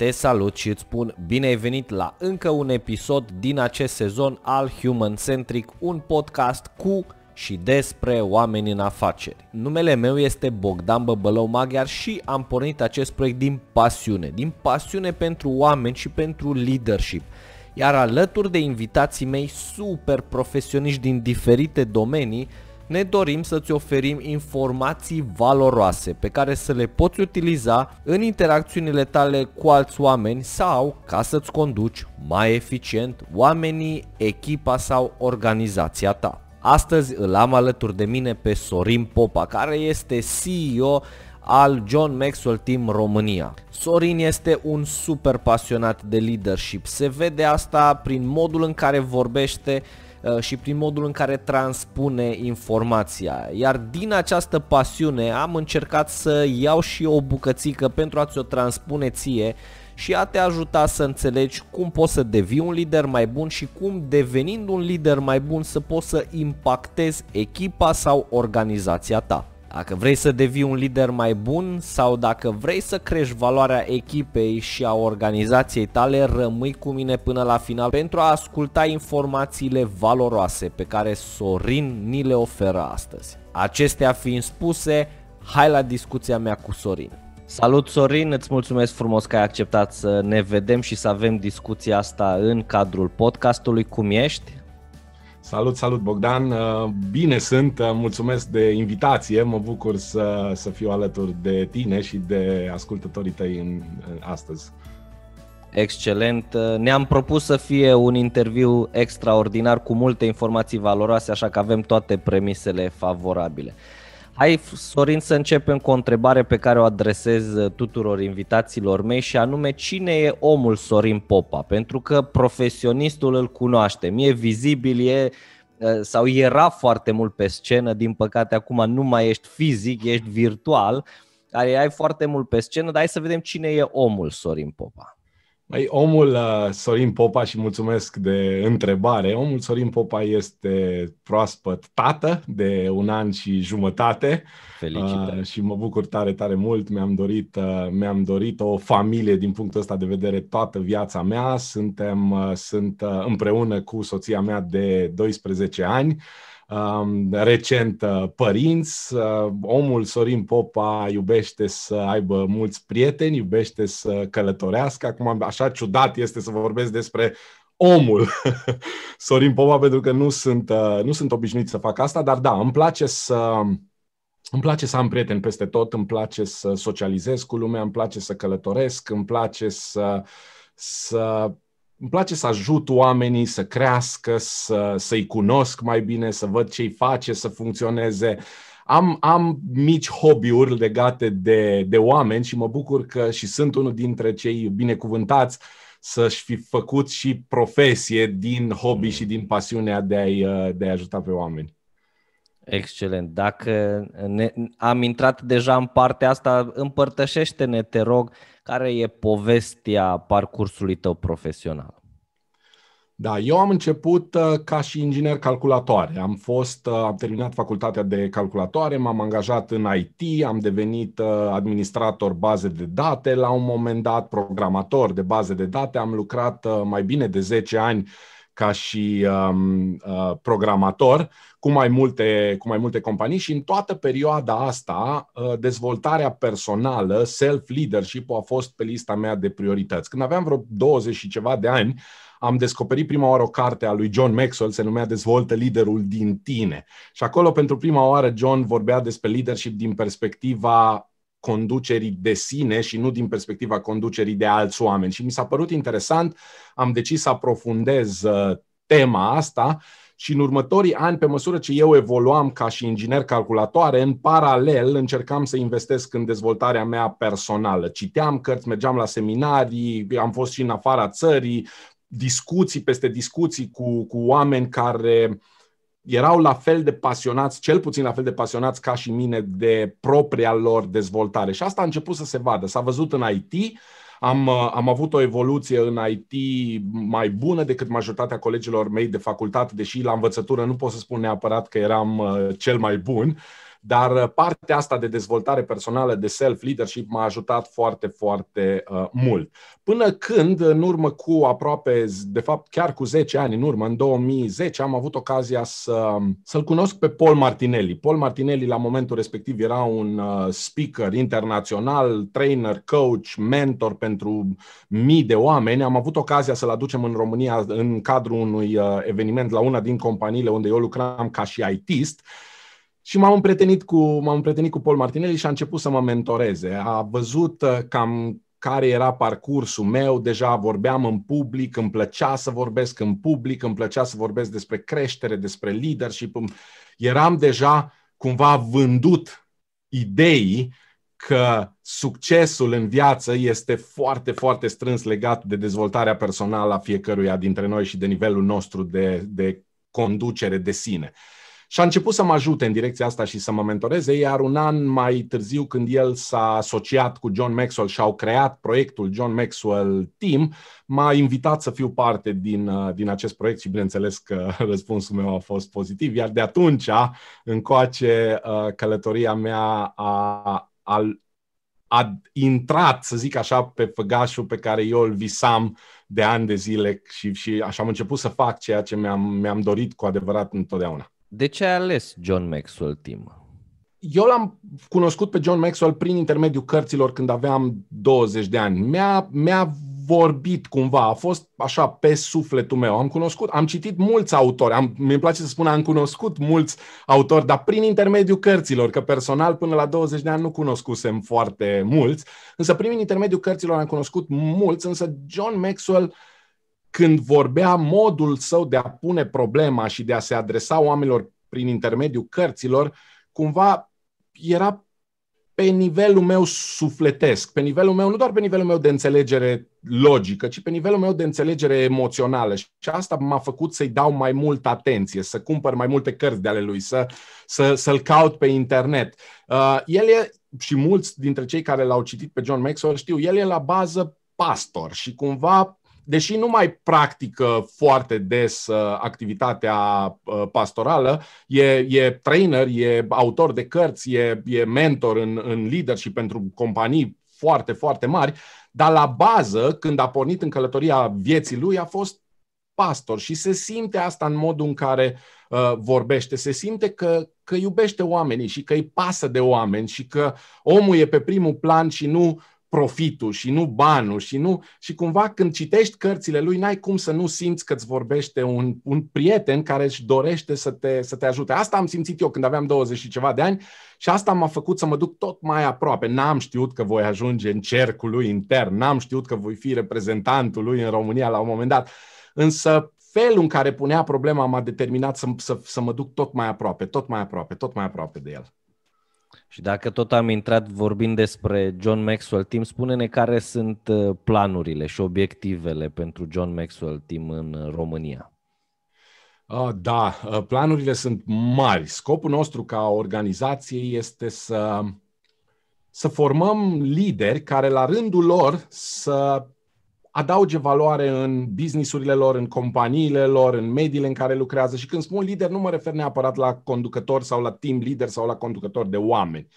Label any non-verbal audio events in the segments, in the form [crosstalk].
te salut și îți spun bine ai venit la încă un episod din acest sezon al Human Centric, un podcast cu și despre oameni în afaceri. Numele meu este Bogdan Băbălău Maghiar și am pornit acest proiect din pasiune, din pasiune pentru oameni și pentru leadership iar alături de invitații mei super profesioniști din diferite domenii, ne dorim să-ți oferim informații valoroase pe care să le poți utiliza în interacțiunile tale cu alți oameni sau ca să-ți conduci mai eficient oamenii, echipa sau organizația ta. Astăzi îl am alături de mine pe Sorin Popa, care este CEO al John Maxwell Team România. Sorin este un super pasionat de leadership. Se vede asta prin modul în care vorbește, Uh, și prin modul în care transpune informația. Iar din această pasiune am încercat să iau și o bucățică pentru a ți-o transpune ție și a te ajuta să înțelegi cum poți să devii un lider mai bun și cum devenind un lider mai bun să poți să impactezi echipa sau organizația ta. Dacă vrei să devii un lider mai bun sau dacă vrei să crești valoarea echipei și a organizației tale, rămâi cu mine până la final pentru a asculta informațiile valoroase pe care Sorin ni le oferă astăzi. Acestea fiind spuse, hai la discuția mea cu Sorin. Salut Sorin, îți mulțumesc frumos că ai acceptat să ne vedem și să avem discuția asta în cadrul podcastului Cum ești? Salut, salut Bogdan! Uh, bine sunt, uh, mulțumesc de invitație, mă bucur să, să fiu alături de tine și de ascultătorii tăi în, astăzi. Excelent! Uh, ne-am propus să fie un interviu extraordinar cu multe informații valoroase, așa că avem toate premisele favorabile. Hai, Sorin, să începem cu o întrebare pe care o adresez uh, tuturor invitaților mei și anume cine e omul Sorin Popa? Pentru că profesionistul îl cunoaștem, e vizibil, e uh, sau era foarte mult pe scenă, din păcate acum nu mai ești fizic, ești virtual, care ai foarte mult pe scenă, dar hai să vedem cine e omul Sorin Popa. Mai omul uh, Sorin Popa, și mulțumesc de întrebare, omul Sorin Popa este proaspăt tată de un an și jumătate. Felicitări! Uh, și mă bucur tare, tare mult. Mi-am dorit, uh, mi-am dorit o familie din punctul ăsta de vedere toată viața mea. Suntem, sunt împreună cu soția mea de 12 ani. Um, recent uh, părinți. Uh, omul Sorin Popa iubește să aibă mulți prieteni, iubește să călătorească. Acum așa ciudat este să vorbesc despre omul [laughs] Sorin Popa pentru că nu sunt, uh, nu sunt obișnuit să fac asta, dar da, îmi place să îmi place să am prieteni peste tot, îmi place să socializez cu lumea, îmi place să călătoresc, îmi place să, să îmi place să ajut oamenii să crească, să, să-i cunosc mai bine, să văd ce îi face să funcționeze. Am, am mici hobby-uri legate de, de oameni și mă bucur că și sunt unul dintre cei binecuvântați să-și fi făcut și profesie din hobby mm. și din pasiunea de a-i, de a ajuta pe oameni. Excelent. Dacă ne, am intrat deja în partea asta, împărtășește-ne, te rog, uh, care e povestea parcursului tău profesional? Da, eu am început uh, ca și inginer calculatoare. Am fost, uh, am terminat facultatea de calculatoare, m-am angajat în IT, am devenit uh, administrator baze de date, la un moment dat programator de baze de date, am lucrat mai bine de 10 ani ca și um, uh, programator cu mai, multe, cu mai multe companii și în toată perioada asta uh, dezvoltarea personală, self-leadership-ul a fost pe lista mea de priorități. Când aveam vreo 20 și ceva de ani, am descoperit prima oară o carte a lui John Maxwell, se numea Dezvoltă liderul din tine. Și acolo, pentru prima oară, John vorbea despre leadership din perspectiva conducerii de sine și nu din perspectiva conducerii de alți oameni. Și mi s-a părut interesant, am decis să aprofundez uh, tema asta și în următorii ani, pe măsură ce eu evoluam ca și inginer calculatoare, în paralel încercam să investesc în dezvoltarea mea personală. Citeam cărți, mergeam la seminarii, am fost și în afara țării, discuții peste discuții cu, cu oameni care uh, erau la fel de pasionați, cel puțin la fel de pasionați ca și mine de propria lor dezvoltare. Și asta a început să se vadă. S-a văzut în IT, am, uh, am avut o evoluție în IT mai bună decât majoritatea colegilor mei de facultate, deși la învățătură nu pot să spun neapărat că eram uh, cel mai bun, uh, dar uh, partea asta de dezvoltare personală, de self-leadership, m-a ajutat foarte, foarte uh, mult. Până când, în urmă cu aproape, de fapt chiar cu 10 ani în urmă, în 2010, am avut ocazia să, să-l cunosc pe Paul Martinelli. Paul Martinelli, la momentul respectiv, era un uh, speaker internațional, trainer, coach, mentor pentru mii de oameni. Am avut ocazia să-l aducem în România în cadrul unui uh, eveniment la una din companiile unde eu lucram ca și ITist și m-am împretenit cu, m-am împrietenit cu Paul Martinelli și a început să mă mentoreze. A văzut uh, cam care era parcursul meu, deja vorbeam în public, îmi plăcea să vorbesc în public, îmi plăcea să vorbesc despre creștere, despre leadership. Eram deja cumva vândut ideii că succesul în viață este foarte, foarte strâns legat de dezvoltarea personală a fiecăruia dintre noi și de nivelul nostru de, de conducere de sine. Uh, și a început să mă ajute în direcția asta și să mă mentoreze, iar un an mai târziu, când el s-a asociat cu John Maxwell și au creat proiectul John Maxwell Team, m-a invitat să fiu parte din, uh, din acest proiect și bineînțeles că [laughs] răspunsul meu a fost pozitiv, iar de atunci uh, încoace uh, călătoria mea a, a, a intrat, să zic așa, pe făgașul pe care eu îl visam de ani de zile și, și așa am început să fac ceea ce mi-am, mi-am dorit cu adevărat întotdeauna. De ce ai ales John Maxwell Tim? Eu l-am cunoscut pe John Maxwell prin intermediul cărților când aveam 20 de ani. Mi-a, mi-a vorbit cumva, a fost așa pe sufletul meu. Am cunoscut, am citit mulți autori, am, mi-e place să spun am cunoscut mulți autori, dar prin intermediul cărților, că personal până la 20 de ani nu cunoscusem foarte mulți, însă prin intermediul cărților am cunoscut mulți, însă John Maxwell uh, când vorbea modul său de a pune problema și de a se adresa oamenilor prin intermediul cărților, cumva era pe nivelul meu sufletesc, pe nivelul meu, nu doar pe nivelul meu de înțelegere logică, ci pe nivelul meu de înțelegere emoțională. Și asta m-a făcut să-i dau mai mult atenție, să cumpăr mai multe cărți de ale lui, să, să, să-l caut pe internet. Uh, el e, și mulți dintre cei care l-au citit pe John Maxwell știu, el e la bază pastor și cumva deși nu mai practică foarte des uh, activitatea uh, pastorală, e, e trainer, e autor de cărți, e, e mentor în, în lider și pentru companii foarte, foarte mari, dar la bază, când a pornit în călătoria vieții lui, a fost pastor și se simte asta în modul în care uh, vorbește, se simte că, că iubește oamenii și că îi pasă de oameni și că omul e pe primul plan și nu profitul și nu banul și nu... Și cumva când citești cărțile lui, n-ai cum să nu simți că îți vorbește un, un prieten care își dorește să te, să te ajute. Asta am simțit eu când aveam 20 și ceva de ani și asta m-a făcut să mă duc tot mai aproape. N-am știut că voi ajunge în cercul lui intern, n-am știut că voi fi reprezentantul lui în România la un moment dat. Însă felul în care punea problema m-a determinat să, să, să mă duc tot mai aproape, tot mai aproape, tot mai aproape de el. Și dacă tot am intrat vorbind despre John Maxwell Team, spune-ne care sunt uh, planurile și obiectivele pentru John Maxwell Team în uh, România. Ah, da, uh, planurile sunt mari. Scopul nostru ca organizație este să, să formăm lideri care la rândul lor să adauge valoare în businessurile lor, în companiile lor, în mediile în care lucrează. Și când spun lider, nu mă refer neapărat la conducător sau la team leader sau la conducător de oameni,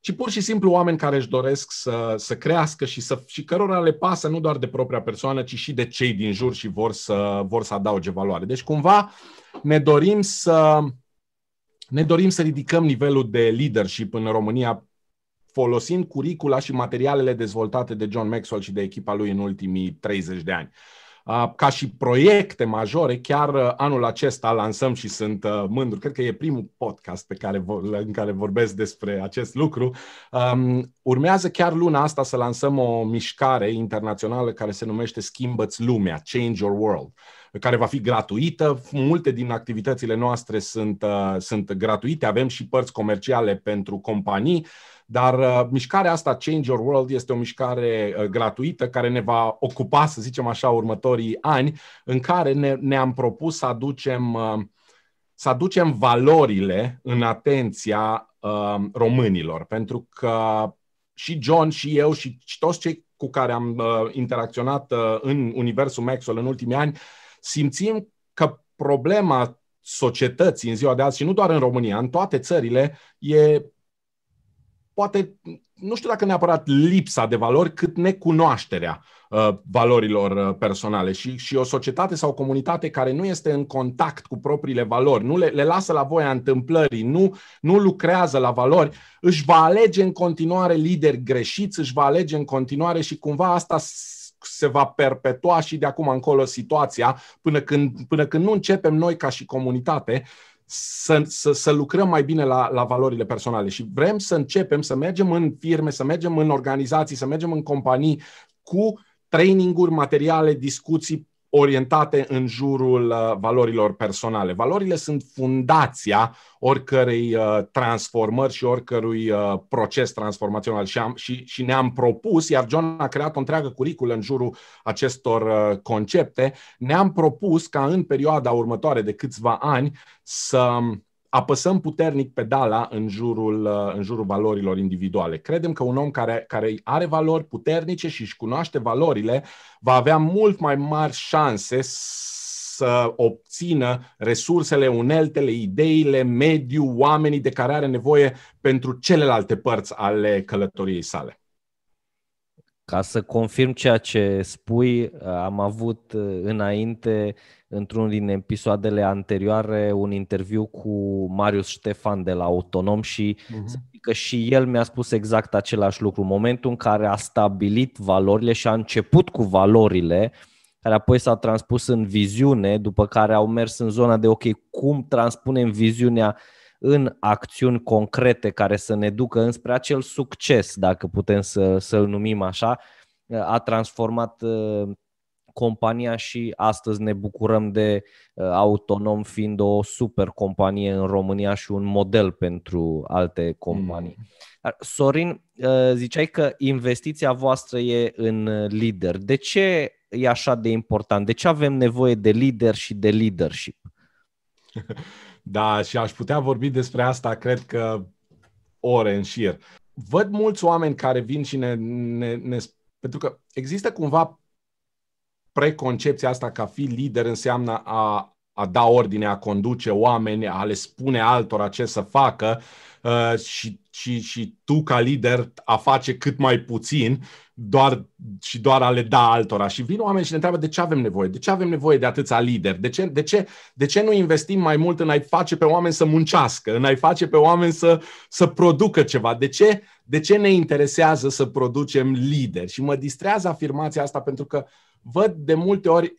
ci pur și simplu oameni care își doresc să, să crească și, să, și cărora le pasă nu doar de propria persoană, ci și de cei din jur și vor să, vor să adauge valoare. Deci cumva ne dorim să ne dorim să ridicăm nivelul de leadership în România folosind curicula și materialele dezvoltate de John Maxwell și de echipa lui în ultimii 30 de ani. Ca și proiecte majore, chiar uh, anul acesta lansăm și sunt uh, mândru, cred că e primul podcast pe care, în care vorbesc despre acest lucru. Um, urmează chiar luna asta să lansăm o mișcare internațională care se numește Schimbăți lumea, Change Your World care va fi gratuită. Multe din activitățile noastre sunt, uh, sunt gratuite, avem și părți comerciale pentru companii, dar uh, mișcarea asta Change Your World este o mișcare uh, gratuită care ne va ocupa, să zicem așa, următorii ani, în care ne, ne-am propus să aducem să aducem valorile în atenția uh, românilor, pentru că și John și eu și toți cei cu care am uh, interacționat uh, în universul Maxwell în ultimii ani simțim că problema societății în ziua de azi, și nu doar în România, în toate țările, e poate, nu știu dacă neapărat lipsa de valori, cât necunoașterea uh, valorilor uh, personale. Și, și o societate sau o comunitate care nu este în contact cu propriile valori, nu le, le lasă la voia întâmplării, nu, nu lucrează la valori, își va alege în continuare lideri greșiți, își va alege în continuare și cumva asta se va perpetua și de acum încolo situația, până când, până când nu începem noi ca și comunitate să, să, să lucrăm mai bine la, la valorile personale și vrem să începem să mergem în firme, să mergem în organizații, să mergem în companii cu traininguri, materiale, discuții orientate în jurul uh, valorilor personale. Valorile sunt fundația oricărei uh, transformări și oricărui uh, proces transformațional și, am, și, și ne-am propus, iar John a creat o întreagă curiculă în jurul acestor concepte, ne-am propus ca în perioada următoare de câțiva ani să apăsăm puternic pedala în jurul, uh, în jurul valorilor individuale. Credem că un om care, care are valori puternice și își cunoaște valorile va avea mult mai mari șanse să obțină resursele, uneltele, ideile, mediul, oamenii de care are nevoie pentru celelalte părți ale călătoriei sale. Ca să confirm ceea ce spui, uh, am avut uh, înainte, într-un din episoadele anterioare, un interviu cu Marius Ștefan de la Autonom și uh-huh. că și el mi-a spus exact același lucru. Momentul în care a stabilit valorile și a început cu valorile, care apoi s a transpus în viziune, după care au mers în zona de, ok, cum transpunem viziunea uh, în acțiuni concrete care să ne ducă înspre acel succes, dacă putem să, să-l numim așa, a transformat ă, compania și astăzi ne bucurăm de ă, Autonom fiind o super companie în România și un model pentru alte companii. Mm. Sorin, ă, ziceai că investiția voastră e în lider. De ce e așa de important? De ce avem nevoie de lider și de leadership? [laughs] Da, și aș putea vorbi despre asta, cred că ore în șir. Văd mulți oameni care vin și ne, ne, ne... Pentru că există cumva preconcepția asta că a fi lider înseamnă a, a da ordine, a conduce oameni, a le spune altora ce să facă uh, și, și, și tu ca lider a face cât mai puțin doar și doar a le da altora. Și vin oameni și ne întreabă de ce avem nevoie, de ce avem nevoie de atâția lideri, de ce, de, ce, de ce nu investim mai mult în a-i face pe oameni să muncească, în a-i face pe oameni să, să producă ceva, de ce, de ce ne interesează să producem lideri. Și mă distrează afirmația asta pentru că văd de multe ori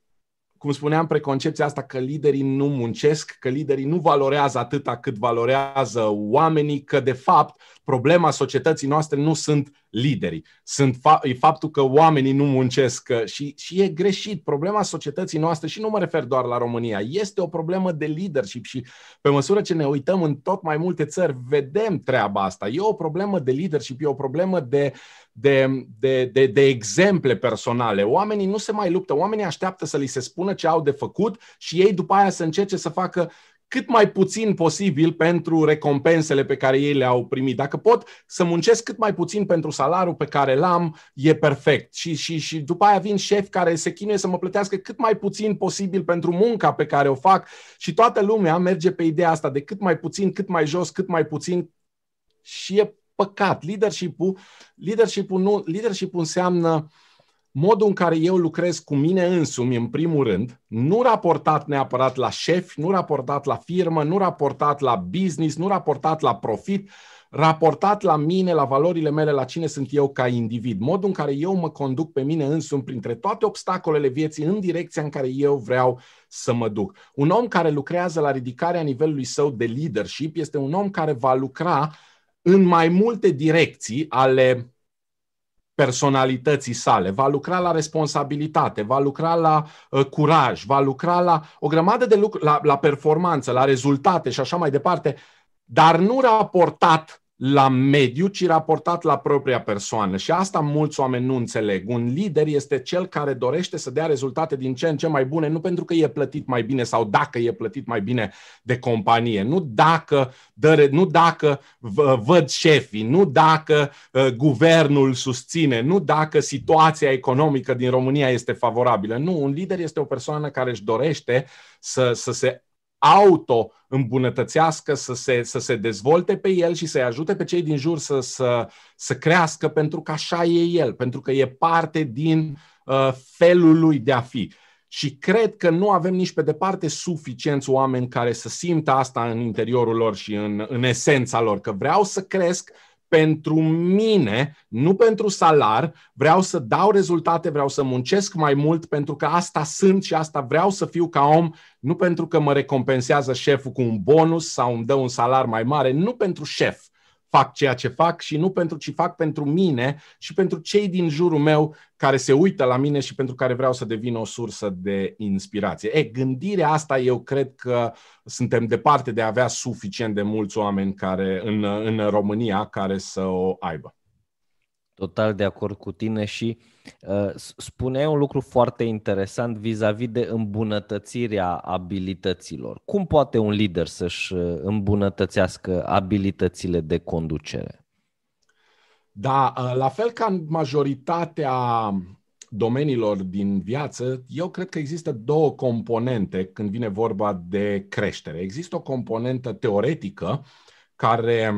cum spuneam, preconcepția asta că liderii nu muncesc, că liderii nu valorează atâta cât valorează oamenii, că de fapt problema societății noastre nu sunt liderii, sunt fa- e faptul că oamenii nu muncesc și, și e greșit. Problema societății noastre, și nu mă refer doar la România, este o problemă de leadership și pe măsură ce ne uităm în tot mai multe țări, vedem treaba asta. E o problemă de leadership, e o problemă de de, de, de, de exemple personale. Oamenii nu se mai luptă, oamenii așteaptă să li se spună ce au de făcut și ei după aia să încerce să facă cât mai puțin posibil pentru recompensele pe care ei le-au primit. Dacă pot să muncesc cât mai puțin pentru salariul pe care l-am, e perfect. Și, și, și după aia vin șefi care se chinuie să mă plătească cât mai puțin posibil pentru munca pe care o fac și toată lumea merge pe ideea asta de cât mai puțin, cât mai jos, cât mai puțin și e păcat. Leadership-ul, leadership-ul, nu, leadership înseamnă modul în care eu lucrez cu mine însumi, în primul rând, nu raportat neapărat la șef, nu raportat la firmă, nu raportat la business, nu raportat la profit, raportat la mine, la valorile mele, la cine sunt eu ca individ, modul în care eu mă conduc pe mine însumi printre toate obstacolele vieții în direcția în care eu vreau să mă duc. Un om care lucrează la ridicarea nivelului său de leadership este un om care va lucra în mai multe direcții ale personalității sale, va lucra la responsabilitate, va lucra la uh, curaj, va lucra la o grămadă de lucruri, la, la performanță, la rezultate și așa mai departe, dar nu raportat la mediu, ci raportat la propria persoană. Și asta mulți oameni nu înțeleg. Un lider este cel care dorește să dea rezultate din ce în ce mai bune, nu pentru că e plătit mai bine sau dacă e plătit mai bine de companie, nu dacă, dă, nu dacă văd șefii, nu dacă uh, guvernul susține, nu dacă situația economică din România este favorabilă. Nu, un lider este o persoană care își dorește să, să se auto îmbunătățească, să se, să se dezvolte pe el și să-i ajute pe cei din jur să, să, să crească pentru că așa e el, pentru că e parte din uh, felul lui de a fi. Și cred că nu avem nici pe departe suficienți oameni care să simtă asta în interiorul lor și în, în esența lor, că vreau să cresc, pentru mine, nu pentru salar, vreau să dau rezultate, vreau să muncesc mai mult pentru că asta sunt și asta vreau să fiu ca om, nu pentru că mă recompensează șeful cu un bonus sau îmi dă un salar mai mare, nu pentru șef, fac ceea ce fac și nu pentru ce fac pentru mine și pentru cei din jurul meu care se uită la mine și pentru care vreau să devină o sursă de inspirație. E, gândirea asta eu cred că suntem departe de a avea suficient de mulți oameni care în, în România care să o aibă. Total de acord cu tine și Uh, spuneai un lucru foarte interesant vis-a-vis de îmbunătățirea abilităților. Cum poate un lider să-și uh, îmbunătățească abilitățile de conducere? Da, uh, la fel ca în majoritatea domeniilor din viață, eu cred că există două componente când vine vorba de creștere. Există o componentă teoretică care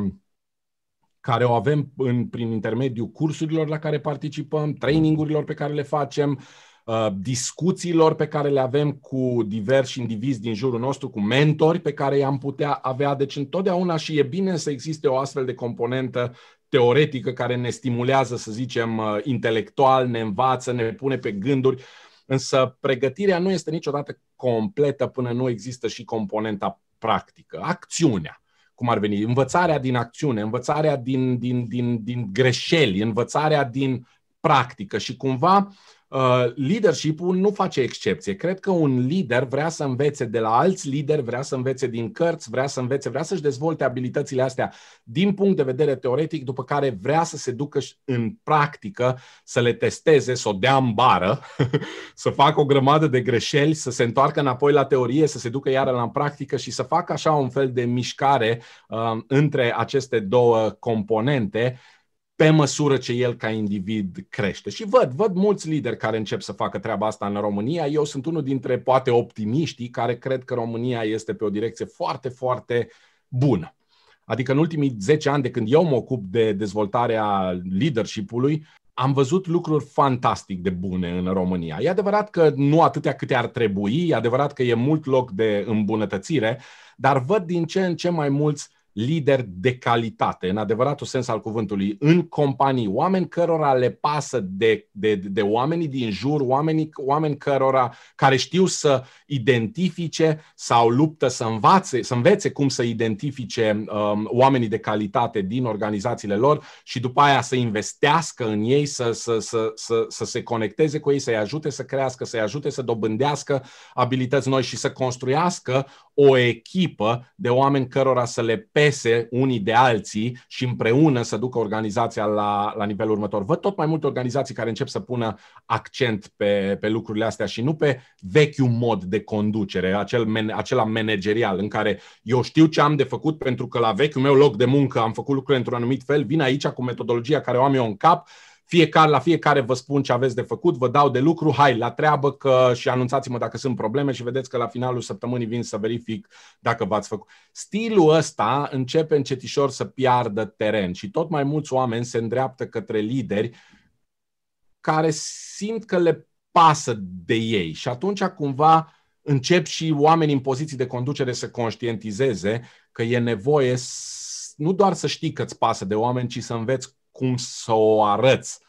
care o avem în, prin intermediul cursurilor la care participăm, trainingurilor pe care le facem, uh, discuțiilor pe care le avem cu diversi indivizi din jurul nostru, cu mentori pe care i-am putea avea. Deci întotdeauna și e bine să existe o astfel de componentă teoretică care ne stimulează, să zicem, uh, intelectual, ne învață, ne pune pe gânduri, însă pregătirea nu este niciodată completă până nu există și componenta practică, acțiunea cum ar veni, învățarea din acțiune, învățarea din, din, din, din greșeli, învățarea din practică și cumva Uh, leadership nu face excepție. Cred că un lider vrea să învețe de la alți lideri, vrea să învețe din cărți, vrea să învețe, vrea să-și dezvolte abilitățile astea din punct de vedere teoretic, după care vrea să se ducă în practică, să le testeze, să o dea în bară, [laughs] să facă o grămadă de greșeli, să se întoarcă înapoi la teorie, să se ducă iară la practică și să facă așa un fel de mișcare uh, între aceste două componente pe măsură ce el ca individ crește. Și văd, văd mulți lideri care încep să facă treaba asta în România. Eu sunt unul dintre poate optimiștii care cred că România este pe o direcție foarte, foarte bună. Adică în ultimii 10 ani de când eu mă ocup de dezvoltarea leadership-ului, am văzut lucruri fantastic de bune în România. E adevărat că nu atâtea câte ar trebui, e adevărat că e mult loc de îmbunătățire, dar văd din ce în ce mai mulți lideri de calitate, în adevăratul sens al cuvântului, în companii, oameni cărora le pasă de, de, de oamenii din jur, oamenii, oameni cărora, care știu să identifice sau luptă să învațe, să învețe cum să identifice um, oamenii de calitate din organizațiile lor și după aia să investească în ei, să, să, să, să, să se conecteze cu ei, să-i ajute să crească, să-i ajute să dobândească abilități noi și să construiască o echipă de oameni cărora să le pese unii de alții și împreună să ducă organizația la, la nivelul următor. Văd tot mai multe organizații care încep să pună accent pe, pe lucrurile astea și nu pe vechiul mod de conducere, acel acela managerial, în care eu știu ce am de făcut pentru că la vechiul meu loc de muncă am făcut lucrurile într-un anumit fel, vin aici cu metodologia care o am eu în cap, fiecare, la fiecare vă spun ce aveți de făcut, vă dau de lucru, hai la treabă că și anunțați-mă dacă sunt probleme și vedeți că la finalul săptămânii vin să verific dacă v-ați făcut. Stilul ăsta începe încetișor să piardă teren și tot mai mulți oameni se îndreaptă către lideri care simt că le pasă de ei și atunci cumva încep și oamenii în poziții de conducere să conștientizeze că e nevoie nu doar să știi că îți pasă de oameni, ci să înveți cum să o arăți.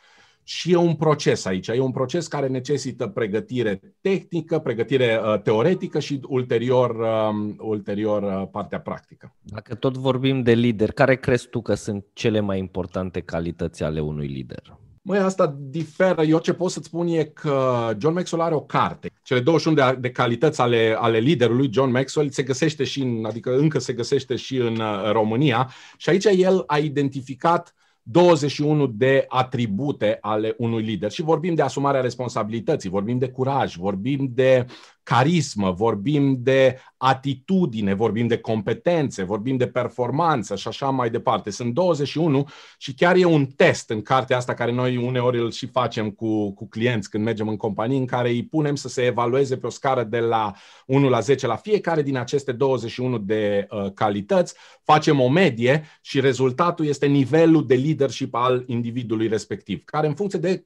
Și e un proces aici. E un proces care necesită pregătire tehnică, pregătire uh, teoretică și ulterior, uh, ulterior uh, partea practică. Dacă tot vorbim de lider, care crezi tu că sunt cele mai importante calități ale unui lider? Măi, asta diferă. Eu ce pot să-ți spun e că John Maxwell are o carte. Cele 21 de, de calități ale, ale liderului John Maxwell se găsește și în, adică încă se găsește și în uh, România. Și aici el a identificat 21 de atribute ale unui lider. Și vorbim de asumarea responsabilității, vorbim de curaj, vorbim de carismă, vorbim de atitudine, vorbim de competențe, vorbim de performanță și așa mai departe. Sunt 21 și chiar e un test în cartea asta care noi uneori îl și facem cu, cu clienți când mergem în companii, în care îi punem să se evalueze pe o scară de la 1 la 10 la fiecare din aceste 21 de uh, calități, facem o medie și rezultatul este nivelul de leadership al individului respectiv, care în funcție de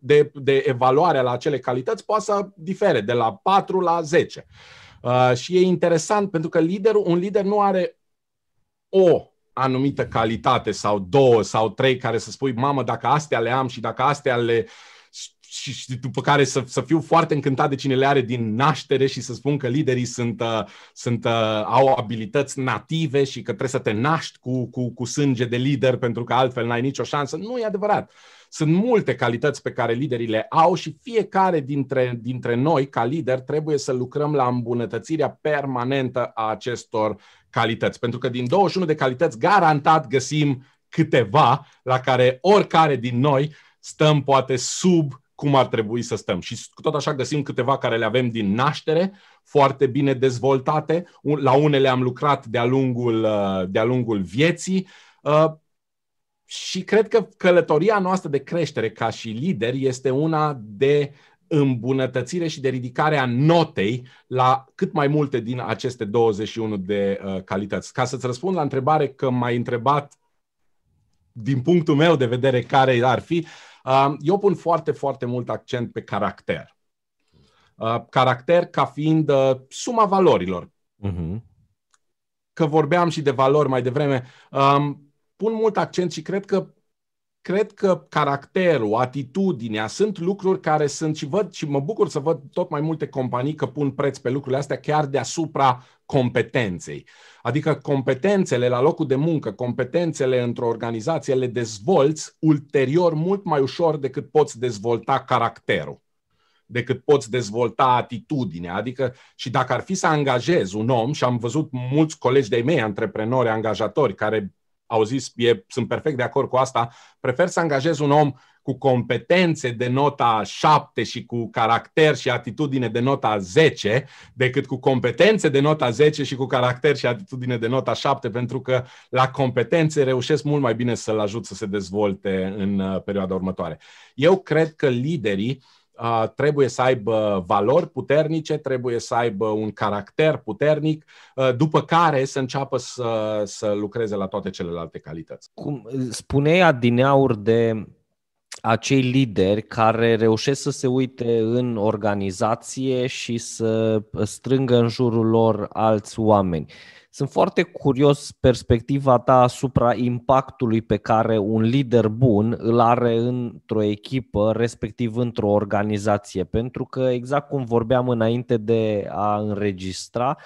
de, de evaluare la acele calități poate să difere de la 4 la 10. Uh, și e interesant pentru că liderul, un lider nu are o anumită calitate sau două sau trei care să spui, mamă, dacă astea le am și dacă astea le uh, și, și după care să, să fiu foarte încântat de cine le are din naștere și să spun că liderii sunt, uh, sunt uh, au abilități native și că trebuie să te naști cu, cu, cu sânge de lider pentru că altfel n-ai nicio șansă. Nu e adevărat. Sunt multe calități pe care liderii le au și fiecare dintre, dintre noi, ca lider, trebuie să lucrăm la îmbunătățirea permanentă a acestor calități. Pentru că din 21 de calități, garantat găsim câteva la care oricare din noi stăm poate sub cum ar trebui să stăm. Și tot așa găsim câteva care le avem din naștere, foarte bine dezvoltate, la unele am lucrat de-a lungul, uh, de-a lungul vieții. Uh, și cred că călătoria noastră de creștere ca și lider este una de îmbunătățire și de ridicare a notei la cât mai multe din aceste 21 de uh, calități. Ca să-ți răspund la întrebare că m-ai întrebat din punctul meu de vedere care ar fi, uh, Um, eu pun foarte, foarte mult accent pe caracter. Uh, caracter ca fiind uh, suma valorilor. Mhm. Că vorbeam și de valori mai devreme. Um, pun mult accent și cred că cred că caracterul, atitudinea sunt lucruri care sunt și văd și mă bucur să văd tot mai multe companii că pun preț pe lucrurile astea chiar deasupra competenței. Adică competențele la locul de muncă, competențele într-o organizație le dezvolți ulterior mult mai ușor decât poți dezvolta caracterul decât poți dezvolta atitudinea. Adică și dacă ar fi să angajezi un om, și am văzut mulți colegi de-ai mei, antreprenori, angajatori, care au zis, e, sunt perfect de acord cu asta, prefer să angajez un om cu competențe de nota 7 și cu caracter și atitudine de nota 10, decât cu competențe de nota 10 și cu caracter și atitudine de nota 7, pentru că la competențe reușesc mult mai bine să-l ajut să se dezvolte în uh, perioada următoare. Eu cred că liderii uh, trebuie să aibă valori puternice, trebuie să aibă un caracter puternic, după care să înceapă să, să lucreze la toate celelalte calități. Cum spuneai adineaur de acei lideri care reușesc să se uite în organizație și să strângă în jurul lor alți oameni. Uh, sunt foarte curios perspectiva ta asupra impactului pe care un lider bun îl are într-o echipă, respectiv într-o organizație, pentru că exact cum vorbeam înainte de a înregistra,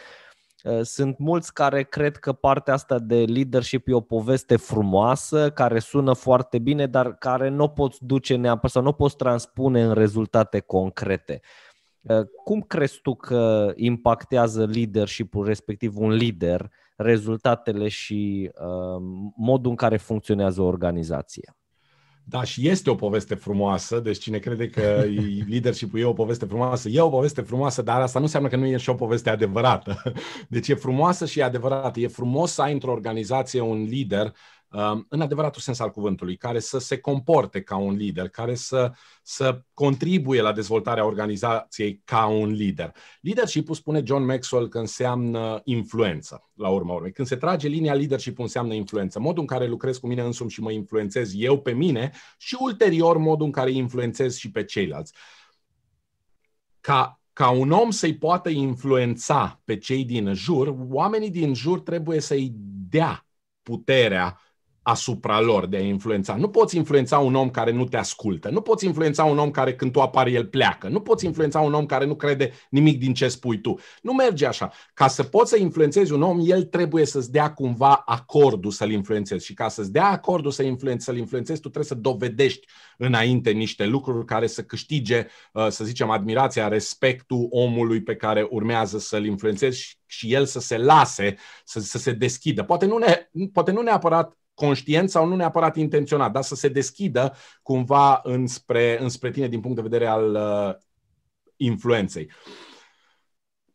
eh, sunt mulți care cred că partea asta de leadership e o poveste frumoasă, care sună foarte bine, dar care nu o poți duce neapărat sau nu o poți transpune în rezultate concrete. Uh, cum crezi tu că impactează leadership-ul, respectiv un lider, rezultatele și uh, modul în care funcționează o organizație? Da, și este o poveste frumoasă, deci cine crede că [laughs] leadership-ul e o poveste frumoasă, e o poveste frumoasă, dar asta nu înseamnă că nu e și o poveste adevărată. [laughs] Deci e frumoasă și e adevărată. E frumos să ai într-o organizație un lider Um, în adevăratul sens al cuvântului, care să se comporte ca un lider, care să, să contribuie la dezvoltarea organizației ca un lider. Leadership-ul spune John Maxwell că înseamnă influență, la urma urmei. Când se trage linia, leadership înseamnă influență. Modul în care lucrez cu mine însumi și mă influențez eu pe mine și ulterior modul în care influențez și pe ceilalți. Ca ca un om să-i poată influența pe cei din jur, oamenii din jur trebuie să-i dea puterea asupra lor de a influența. Nu poți influența un om care nu te ascultă. Nu poți influența un om care când tu apari el pleacă. Nu poți influența un om care nu crede nimic din ce spui tu. Nu merge așa. Ca să poți să influențezi un om, el trebuie să-ți dea cumva acordul să-l influențezi. Și ca să-ți dea acordul să influențezi, să-l influențezi, tu trebuie să dovedești înainte niște lucruri care să câștige, uh, să zicem, admirația, respectul omului pe care urmează să-l influențezi și el să se lase, să, să se deschidă. Poate nu, ne, poate nu neapărat conștient sau nu neapărat intenționat, dar să se deschidă cumva înspre, înspre tine din punct de vedere al uh, influenței.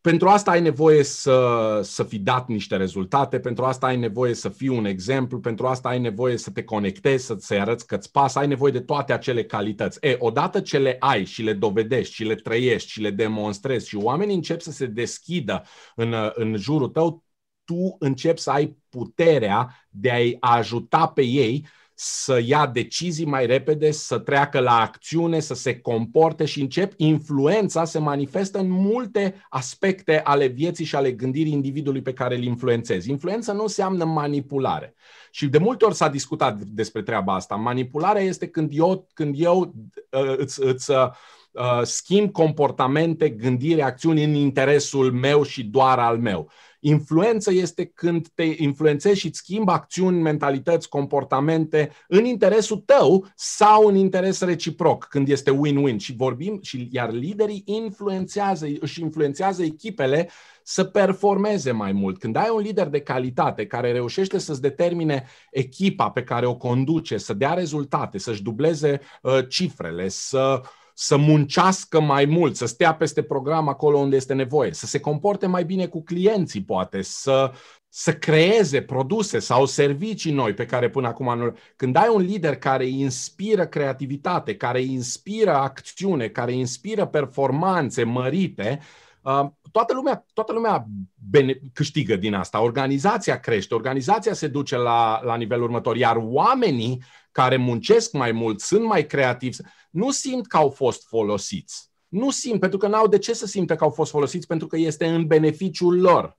Pentru asta ai nevoie să, să fi dat niște rezultate, pentru asta ai nevoie să fii un exemplu, pentru asta ai nevoie să te conectezi, să, să-i arăți că-ți pasă, ai nevoie de toate acele calități. E, odată ce le ai și le dovedești și le trăiești și le demonstrezi și oamenii încep să se deschidă în, în jurul tău, tu începi să ai puterea de a-i ajuta pe ei să ia decizii mai repede, să treacă la acțiune, să se comporte și încep. Influența se manifestă în multe aspecte ale vieții și ale gândirii individului pe care îl influențezi. Influența nu înseamnă manipulare. Și de multe ori s-a discutat despre treaba asta. Manipularea este când eu, când eu uh, îți, îți uh, uh, schimb comportamente, gândire, acțiuni în interesul meu și doar al meu. Influență este când te influențezi și îți schimbi acțiuni, mentalități, comportamente în interesul tău sau în interes reciproc, când este win-win. Și vorbim, și iar liderii influențează, își influențează echipele să performeze mai mult. Când ai un lider de calitate care reușește să-ți determine echipa pe care o conduce, să dea rezultate, să-și dubleze uh, cifrele, să uh, să muncească mai mult, să stea peste program acolo unde este nevoie, să se comporte mai bine cu clienții, poate, să, să creeze produse sau servicii noi pe care până acum nu. Când ai un lider care inspiră creativitate, care inspiră acțiune, care inspiră performanțe mărite, uh, toată lumea, toată lumea bene, câștigă din asta. Organizația crește, organizația se duce la, la nivelul următor, iar oamenii care muncesc mai mult, sunt mai creativi, nu simt că au fost folosiți. Nu simt, pentru că n-au de ce să simtă că au fost folosiți, pentru că este în beneficiul lor.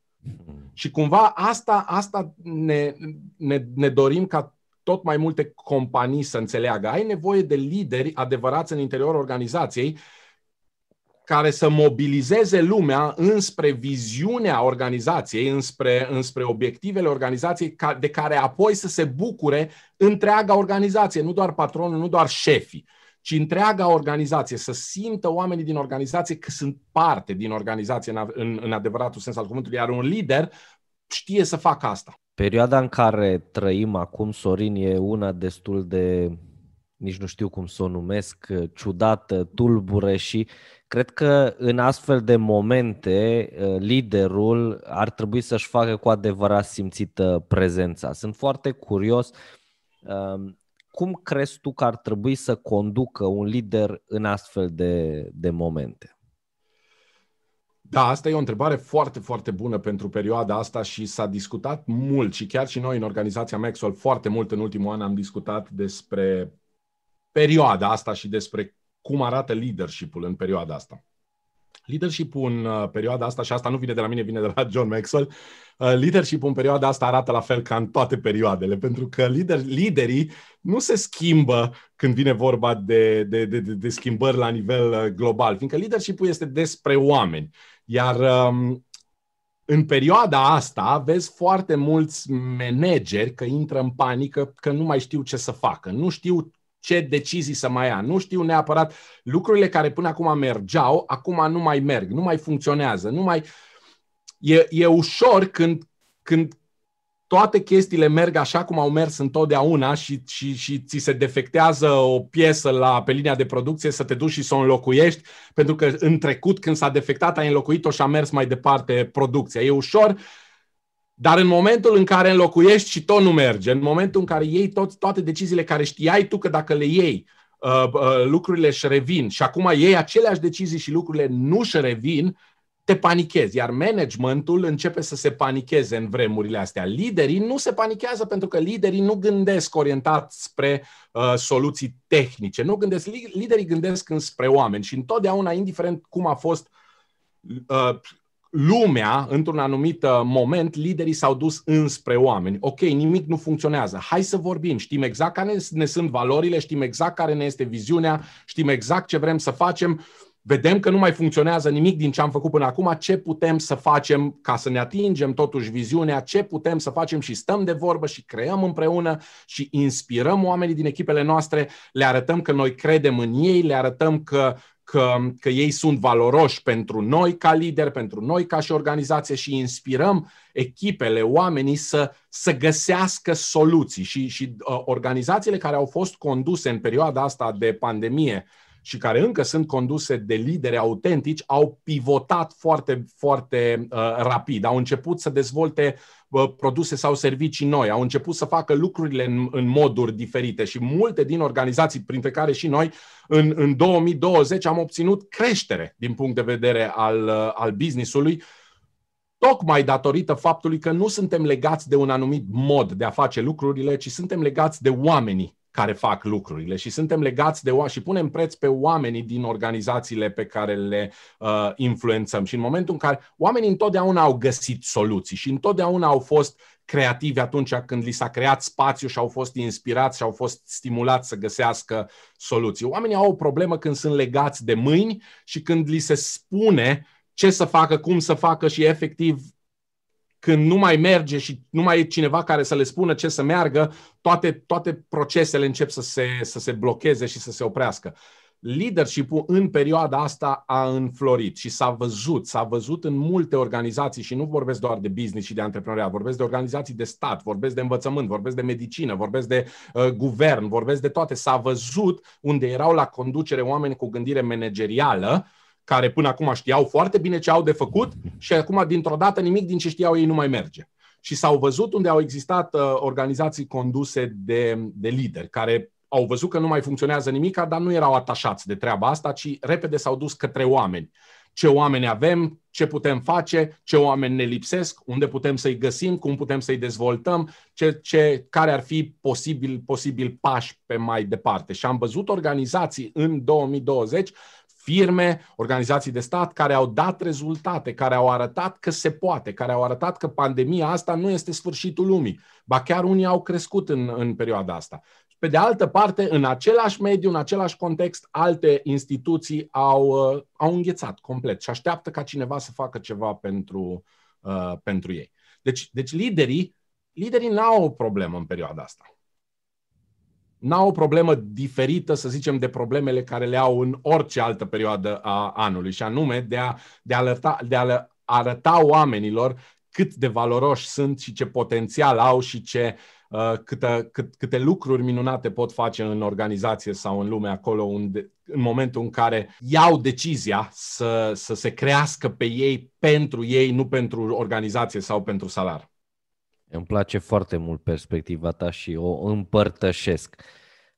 Și cumva asta, asta ne, ne, ne dorim ca tot mai multe companii să înțeleagă. Ai nevoie de lideri adevărați în interiorul organizației care să mobilizeze lumea înspre viziunea organizației, înspre, înspre obiectivele organizației, de care apoi să se bucure întreaga organizație, nu doar patronul, nu doar șefii, ci întreaga organizație, să simtă oamenii din organizație că sunt parte din organizație în, în, în adevăratul sens al cuvântului, iar un lider știe să facă asta. Perioada în care trăim acum, Sorin, e una destul de nici nu știu cum să o numesc, ciudată, tulbure și Cred că în astfel de momente ă, liderul ar trebui să-și facă cu adevărat simțită prezența. Sunt foarte curios ă, cum crezi tu că ar trebui să conducă un lider în astfel de, de momente? Da, asta e o întrebare foarte, foarte bună pentru perioada asta și s-a discutat mult și chiar și noi în organizația Maxwell foarte mult în ultimul an am discutat despre perioada asta și despre cum arată leadership-ul în perioada asta. Leadership-ul în uh, perioada asta, și asta nu vine de la mine, vine de la John Maxwell, uh, leadership-ul în perioada asta arată la fel ca în toate perioadele, pentru că lider, liderii nu se schimbă când vine vorba de, de, de, de schimbări la nivel uh, global, fiindcă leadership-ul este despre oameni. Iar um, în perioada asta vezi foarte mulți manageri că intră în panică, că nu mai știu ce să facă, nu știu ce decizii să mai ia. Nu știu neapărat lucrurile care până acum mergeau, acum nu mai merg, nu mai funcționează, nu mai... E, e ușor când, când toate chestiile merg așa cum au mers întotdeauna și, și, și ți se defectează o piesă la, pe linia de producție să te duci și să o înlocuiești, pentru că în trecut când s-a defectat ai înlocuit-o și a mers mai departe producția. E ușor dar în momentul în care înlocuiești și tot nu merge, în momentul în care iei tot, toate deciziile care știai tu că dacă le iei, uh, uh, lucrurile își revin și acum iei aceleași decizii și lucrurile nu își revin, te panichezi. Iar managementul începe să se panicheze în vremurile astea. Liderii nu se panichează pentru că liderii nu gândesc orientat spre uh, soluții tehnice. Nu gândesc, liderii gândesc înspre oameni și întotdeauna, indiferent cum a fost uh, lumea, într-un anumit uh, moment, liderii s-au dus înspre oameni. Ok, nimic nu funcționează. Hai să vorbim. Știm exact care ne sunt valorile, știm exact care ne este viziunea, știm exact ce vrem să facem. Vedem că nu mai funcționează nimic din ce am făcut până acum, ce putem să facem ca să ne atingem totuși viziunea, ce putem să facem și stăm de vorbă și creăm împreună și inspirăm oamenii din echipele noastre, le arătăm că noi credem în ei, le arătăm că că, că ei sunt valoroși pentru noi ca lider pentru noi ca și organizație și inspirăm echipele, oamenii să, să găsească soluții. Și, și uh, organizațiile care au fost conduse în perioada asta de pandemie uh, și care încă sunt conduse de lideri autentici, au pivotat foarte, foarte uh, rapid. Au început să dezvolte uh, produse sau servicii noi, au început să facă lucrurile în, în moduri diferite și multe din organizații, printre care și noi, în, în 2020 am obținut creștere din punct de vedere al, uh, al businessului tocmai datorită faptului că nu suntem legați de un anumit mod de a face lucrurile, ci suntem legați de oamenii care fac lucrurile și suntem legați de oameni și punem preț pe oamenii din organizațiile pe care le uh, influențăm. Și în momentul în care oamenii întotdeauna au găsit soluții și întotdeauna au fost creativi atunci când li s-a creat spațiu și au fost inspirați și au fost stimulați să găsească soluții. Oamenii au o problemă când sunt legați de mâini și când li se spune ce să facă, cum să facă și efectiv când nu mai merge și nu mai e cineva care să le spună ce să meargă, toate, toate procesele încep să se, să se blocheze și să se oprească. Leadership-ul în perioada asta a înflorit și s-a văzut, s-a văzut în multe organizații și nu vorbesc doar de business și de antreprenoriat, vorbesc de organizații de stat, vorbesc de învățământ, vorbesc de medicină, vorbesc de uh, guvern, vorbesc de toate. S-a văzut unde erau la conducere oameni cu gândire managerială uh, care până acum știau foarte bine ce au de făcut și acum, dintr-o dată, nimic din ce știau ei nu mai merge. Și s-au văzut unde au existat uh, organizații conduse de, de lideri, care au văzut că nu mai funcționează nimic, dar nu erau atașați de treaba asta, ci repede s-au dus către oameni. Ce oameni avem, ce putem face, ce oameni ne lipsesc, unde putem să-i găsim, cum putem să-i dezvoltăm, ce, ce, care ar fi posibil, posibil pași pe mai departe. Și am văzut organizații în 2020 firme, organizații de stat care au dat rezultate, care au arătat că se poate, care au arătat că pandemia asta nu este sfârșitul lumii. Ba chiar unii au crescut în, în perioada asta. Pe de altă parte, în același mediu, în același context, alte instituții au, uh, au înghețat complet și așteaptă ca cineva să facă ceva pentru, uh, pentru ei. Deci, deci liderii, liderii n-au o problemă în perioada asta n-au o problemă diferită, să zicem, de problemele care le au în orice altă perioadă a anului, și anume de a, de a, alerta, de a arăta oamenilor cât de valoroși sunt și ce potențial au și ce uh, câte, cât, câte lucruri minunate pot face în organizație sau în lume acolo unde, în momentul în care iau decizia să, să se crească pe ei pentru ei, nu pentru organizație sau pentru salar. Îmi place foarte mult perspectiva ta și o împărtășesc.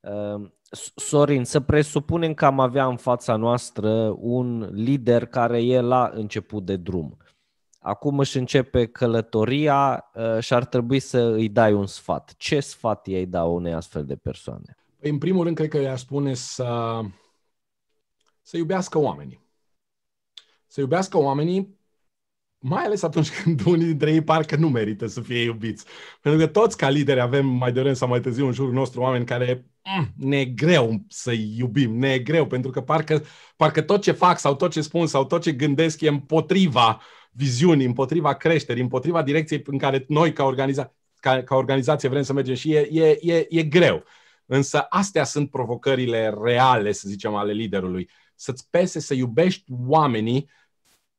Ehm, Sorin, să presupunem că am avea în fața noastră un lider care e la început de drum. Acum își începe călătoria și ar trebui să îi dai un sfat. Ce sfat i-ai da unei astfel de persoane? Păi, în primul rând, cred că i-aș spune să, să iubească oamenii. Să iubească oamenii mai ales atunci [laughs] când unii dintre ei parcă nu merită să fie iubiți. Pentru că toți ca lideri avem mai devreme sau mai târziu în jurul nostru oameni care mm, ne e greu să iubim, ne e greu, pentru că parcă, parcă tot ce fac sau tot ce spun sau tot ce gândesc e împotriva viziunii, împotriva creșterii, împotriva direcției în care noi ca, organiza- ca, ca organizație vrem să mergem și e, e, e, e greu. Însă astea sunt provocările reale, să zicem, ale liderului. Să-ți pese să iubești oamenii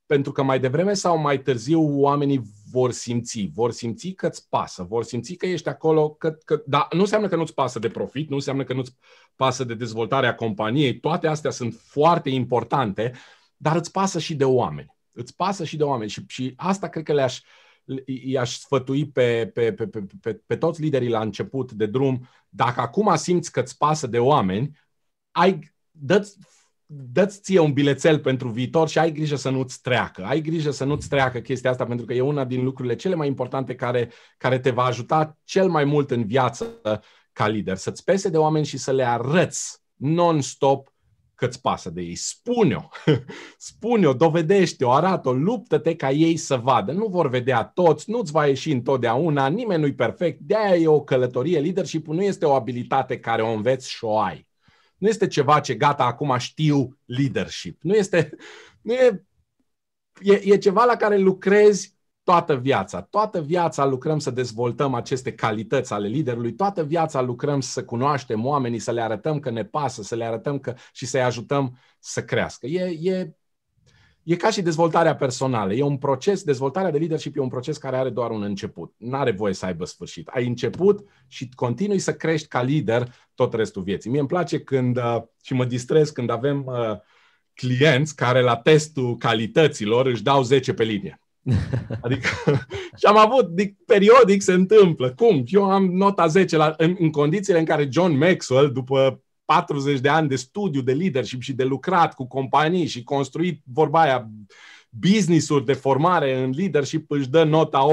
pentru că mai devreme sau mai târziu oamenii vor simți, vor simți că îți pasă, vor simți că ești acolo, că, că, dar nu înseamnă că nu-ți pasă de profit, nu înseamnă că nu-ți pasă de dezvoltarea companiei, toate astea sunt foarte importante, dar îți pasă și de oameni. Îți pasă și de oameni și, și asta cred că le-aș, i-aș sfătui pe, pe, pe, pe, pe, pe toți liderii la început de drum, dacă acum simți că îți pasă de oameni, ai, dă dă-ți ție un bilețel pentru viitor și ai grijă să nu-ți treacă. Ai grijă să nu-ți treacă chestia asta pentru că e una din lucrurile cele mai importante care, care te va ajuta cel mai mult în viață ca lider. Să-ți pese de oameni și să le arăți non-stop că ți pasă de ei. Spune-o, [laughs] spune-o, dovedește-o, arată-o, luptă-te ca ei să vadă. Nu vor vedea toți, nu-ți va ieși întotdeauna, nimeni nu-i perfect, de-aia e o călătorie, leadership nu este o abilitate care o înveți și o ai nu este ceva ce gata, acum știu leadership. Nu este, nu e, e, e ceva la care lucrezi toată viața. Toată viața lucrăm să dezvoltăm aceste calități ale liderului, toată viața lucrăm să cunoaștem oamenii, să le arătăm că ne pasă, să le arătăm că și să-i ajutăm să crească. E, e E ca și dezvoltarea personală. E un proces, dezvoltarea de leadership e un proces care are doar un început. Nu are voie să aibă sfârșit. Ai început și continui să crești ca lider tot restul vieții. Mie îmi place când, uh, și mă distrez când avem uh, clienți care la testul calităților își dau 10 pe linie. [laughs] Adică și am avut, periodic se întâmplă. Cum? Eu am nota 10 la, în, în condițiile în care John Maxwell, după 40 de ani de studiu, de leadership și de lucrat cu companii și construit vorba aia business-uri de formare în leadership își dă nota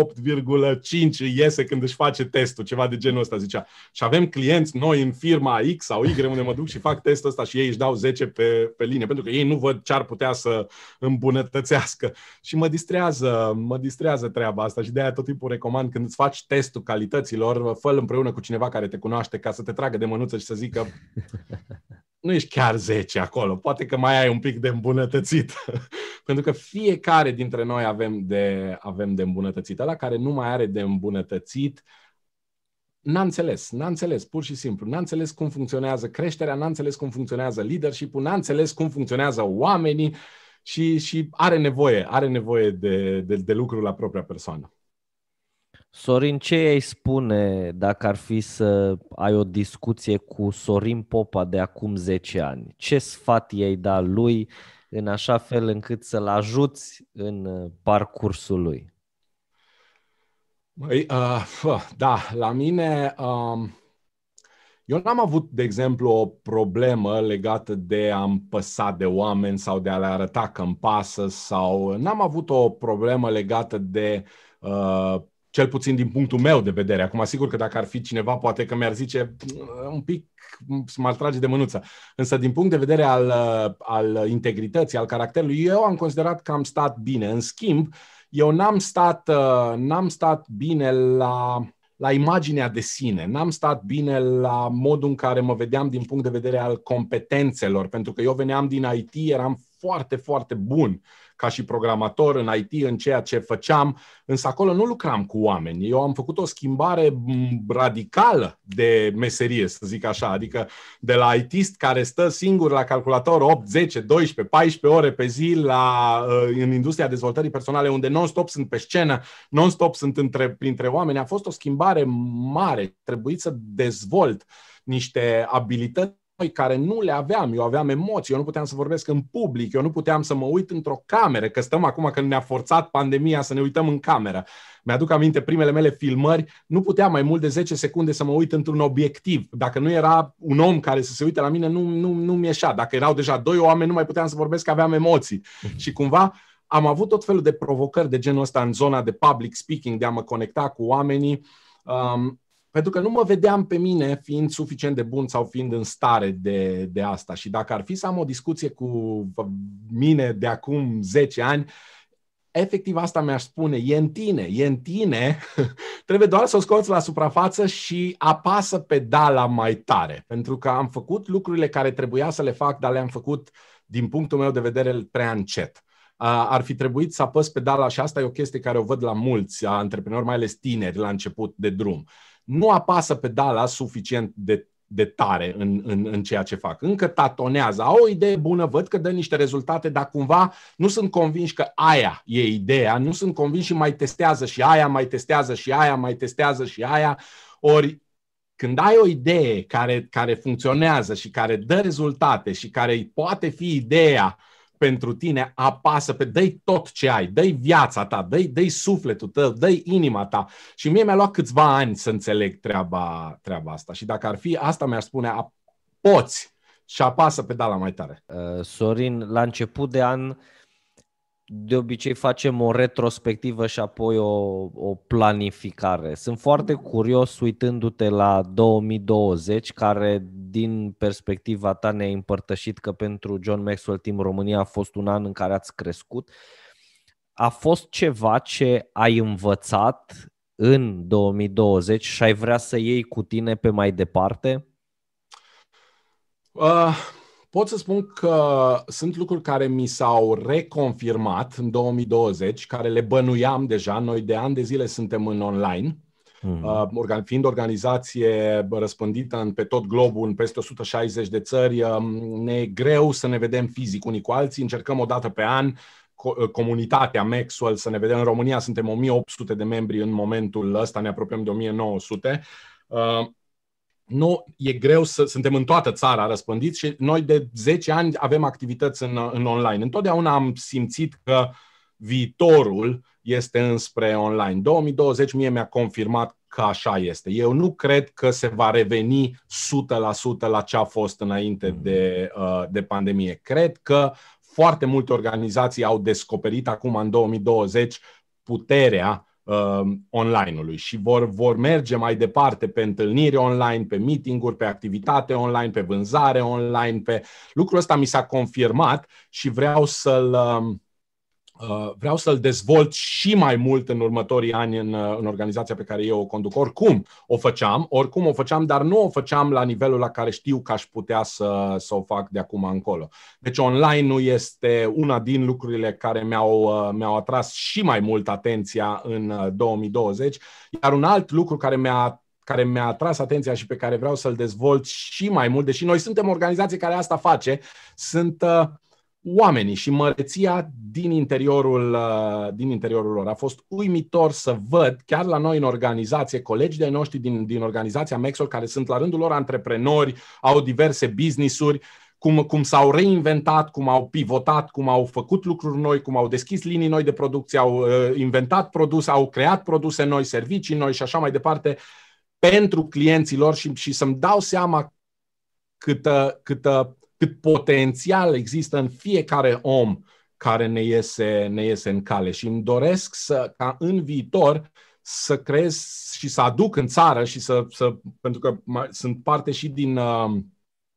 8,5 iese când își face testul, ceva de genul ăsta zicea. Și avem clienți noi în firma X sau Y unde mă duc și fac testul ăsta și ei își dau 10 pe, pe linie, pentru că ei nu văd ce ar putea să îmbunătățească. Și mă distrează, mă distrează treaba asta și de aia tot timpul recomand când îți faci testul calităților, fă împreună cu cineva care te cunoaște ca să te tragă de mânuță și să zică nu ești chiar 10 acolo, poate că mai ai un pic de îmbunătățit. [laughs] Pentru că fiecare dintre noi avem de, avem de îmbunătățit. Ăla care nu mai are de îmbunătățit, n-a înțeles, n-a înțeles, pur și simplu. N-a înțeles cum funcționează creșterea, n-a înțeles cum funcționează leadership-ul, n-a înțeles cum funcționează oamenii și, și are nevoie, are nevoie de, de, de lucru la propria persoană. Sorin, ce ai spune dacă ar fi să ai o discuție cu Sorin Popa de acum 10 ani? Ce sfat i-ai da lui în așa fel încât să-l ajuți în uh, parcursul lui? Băi, uh, da, la mine um, eu n-am avut, de exemplu, o problemă legată de a păsa de oameni sau de a le arăta că îmi pasă sau n-am avut o problemă legată de uh, cel puțin din punctul meu de vedere. Acum, sigur că dacă ar fi cineva, poate că mi-ar zice mm, un pic, m-ar trage de mânuță. Însă, din punct de vedere al, al integrității, al caracterului, eu am considerat că am stat bine. În schimb, eu n-am stat, uh, n-am stat bine la la imaginea de sine, n-am stat bine la modul în care mă vedeam din punct de vedere al competențelor, pentru că eu veneam din IT, eram foarte, foarte bun ca și programator în IT, în ceea ce făceam, însă acolo nu lucram cu oameni. Eu am făcut o schimbare radicală de meserie, să zic așa, adică de la ITist care stă singur la calculator 8, 10, 12, 14 ore pe zi la, uh, în industria dezvoltării personale, unde non-stop sunt pe scenă, non-stop sunt între, printre oameni, a fost o schimbare mare. Trebuie să dezvolt niște abilități noi păi, care nu le aveam. Eu aveam emoții, eu nu puteam să vorbesc în public, eu nu puteam să mă uit într-o cameră, că stăm acum când ne-a forțat pandemia să ne uităm în cameră. Mi-aduc aminte primele mele filmări, nu puteam mai mult de 10 secunde să mă uit într-un obiectiv. Dacă nu era un om care să se uite la mine, nu, nu, nu mi ieșea. Dacă erau deja doi oameni, nu mai puteam să vorbesc, că aveam emoții. Mhm. Și cumva am avut tot felul de provocări de genul ăsta în zona de public speaking, de a mă conecta cu oamenii. Um, pentru că nu mă vedeam pe mine fiind suficient de bun sau fiind în stare de, de asta. Și dacă ar fi să am o discuție cu mine de acum 10 ani, efectiv asta mi-aș spune, e în tine, e în tine, [laughs] trebuie doar să o scoți la suprafață și apasă pedala mai tare. Pentru că am făcut lucrurile care trebuia să le fac, dar le-am făcut, din punctul meu de vedere, prea încet. Ar fi trebuit să apăs pedala și asta e o chestie care o văd la mulți antreprenori, mai ales tineri, la început de drum nu apasă pedala suficient de de tare în, în, în ceea ce fac. Încă tatonează. Au o idee bună, văd că dă niște rezultate, dar cumva nu sunt convinși că aia e ideea, nu sunt convinși și mai testează și aia, mai testează și aia, mai testează și aia. Ori când ai o idee care, care funcționează și care dă rezultate și care poate fi ideea uh, pentru tine apasă, pe dă tot ce ai, dă viața ta, dă dă sufletul tău, dă inima ta. Și mie mi-a luat câțiva ani să înțeleg treaba, treaba asta. Și dacă ar fi asta, mi-ar spune, a, poți și apasă pedala mai tare. Uh, Sorin, la început de an de obicei facem o retrospectivă și apoi o, o planificare. Sunt foarte curios uitându-te la 2020, care din perspectiva ta ne-a împărtășit că pentru John Maxwell Team România a fost un an în care ați crescut. A fost ceva ce ai învățat în 2020 și ai vrea să iei cu tine pe mai departe? Uh, Pot să spun că sunt lucruri care mi s-au reconfirmat în 2020, care le bănuiam deja. Noi de ani de zile suntem în online, mm-hmm. fiind organizație răspândită în, pe tot globul, în peste 160 de țări. Um, ne e greu să ne vedem fizic unii cu alții, încercăm o dată pe an uh, comunitatea Maxwell, să ne vedem în România, suntem 1800 de membri în momentul ăsta, ne apropiem de 1900 nu e greu să suntem în toată țara răspândiți și noi de 10 ani avem activități în, în online. Întotdeauna am simțit că viitorul este înspre online. 2020 mie mi-a confirmat că așa este. Eu nu cred că se va reveni 100% la ce a fost înainte mm. de, uh, de pandemie. Cred că foarte multe organizații au descoperit acum în 2020 puterea uh, online-ului și vor, vor merge mai departe pe întâlniri online, pe meeting-uri, pe activitate online, pe vânzare online, pe lucrul ăsta mi s-a confirmat și vreau să-l uh, Uh, vreau să-l dezvolt și mai mult în următorii ani în, uh, în organizația pe care eu o conduc. Oricum o făceam, oricum o făceam, dar nu o făceam la nivelul la care știu că aș putea să, să o fac de acum încolo. Deci online nu este una din lucrurile care mi-au, uh, mi-au atras și mai mult atenția în 2020, iar un alt lucru care mi-a care mi-a atras atenția și pe care vreau să-l dezvolt și mai mult, deși noi suntem o organizație care asta face, sunt uh, oamenii și măreția din interiorul, uh, din interiorul lor. A fost uimitor să văd, chiar la noi în organizație, colegi de noștri din, din organizația Mexol, care sunt la rândul lor antreprenori, au diverse business-uri, cum, cum s-au reinventat, cum au pivotat, cum au făcut lucruri noi, cum au deschis linii noi de producție, au uh, inventat produse, au creat produse noi, servicii noi și așa mai departe, pentru clienții lor și, și să-mi dau seama câtă, câtă cât potențial există în fiecare om care ne iese, ne iese în cale. Și îmi doresc să, ca în viitor să creez și să aduc în țară și să, să pentru că sunt parte și din uh,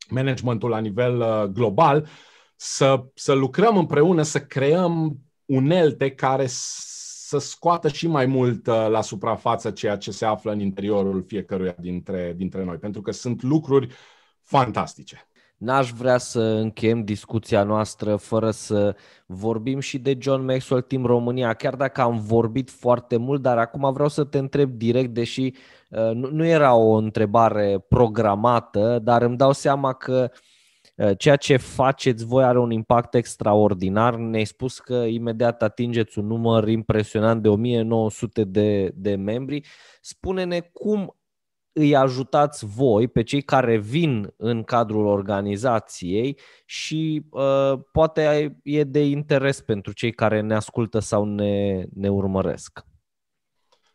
managementul la nivel uh, global, să, să lucrăm împreună, să creăm unelte care să scoată și mai mult uh, la suprafață ceea ce se află în interiorul fiecăruia dintre, dintre noi, pentru că sunt lucruri fantastice. N-aș vrea să încheiem discuția noastră fără să vorbim și de John Maxwell Team România, chiar dacă am vorbit foarte mult, dar acum vreau să te întreb direct, deși uh, nu era o întrebare programată, dar îmi dau seama că uh, ceea ce faceți voi are un impact extraordinar. Ne-ai spus că imediat atingeți un număr impresionant de 1900 de, de membri. Spune-ne cum îi ajutați voi pe cei care vin în cadrul organizației și uh, poate e de interes pentru cei care ne ascultă sau ne, ne urmăresc.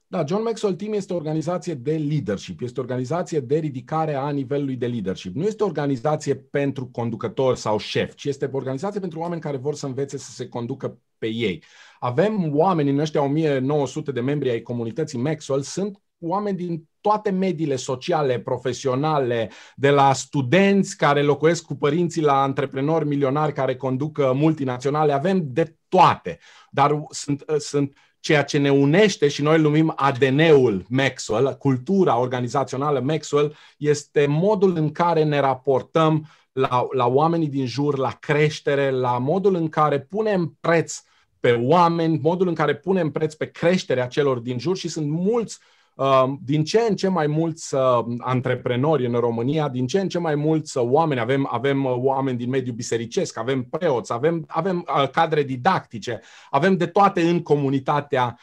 Da, John Maxwell Team este o organizație de leadership, este o organizație de ridicare a nivelului de leadership. Nu este o organizație pentru conducători sau șef, ci este o organizație pentru oameni care vor să învețe să se conducă pe ei. Avem oameni în ăștia 1900 de membri ai comunității Maxwell, sunt oameni din toate mediile sociale, profesionale, de la studenți care locuiesc cu părinții la antreprenori milionari care conduc uh, multinaționale, avem de toate. Dar uh, sunt, uh, sunt ceea ce ne unește și noi numim ADN-ul Maxwell, cultura organizațională Maxwell, este modul în care ne raportăm la, la oamenii din jur, la creștere, la modul în care punem preț pe oameni, modul în care punem preț pe creșterea celor din jur și sunt mulți uh, Um, din ce în ce mai mulți uh, antreprenori în România, din ce în ce mai mulți uh, oameni, avem, avem uh, oameni din mediul bisericesc, avem preoți, avem, avem cadre didactice, avem de toate în comunitatea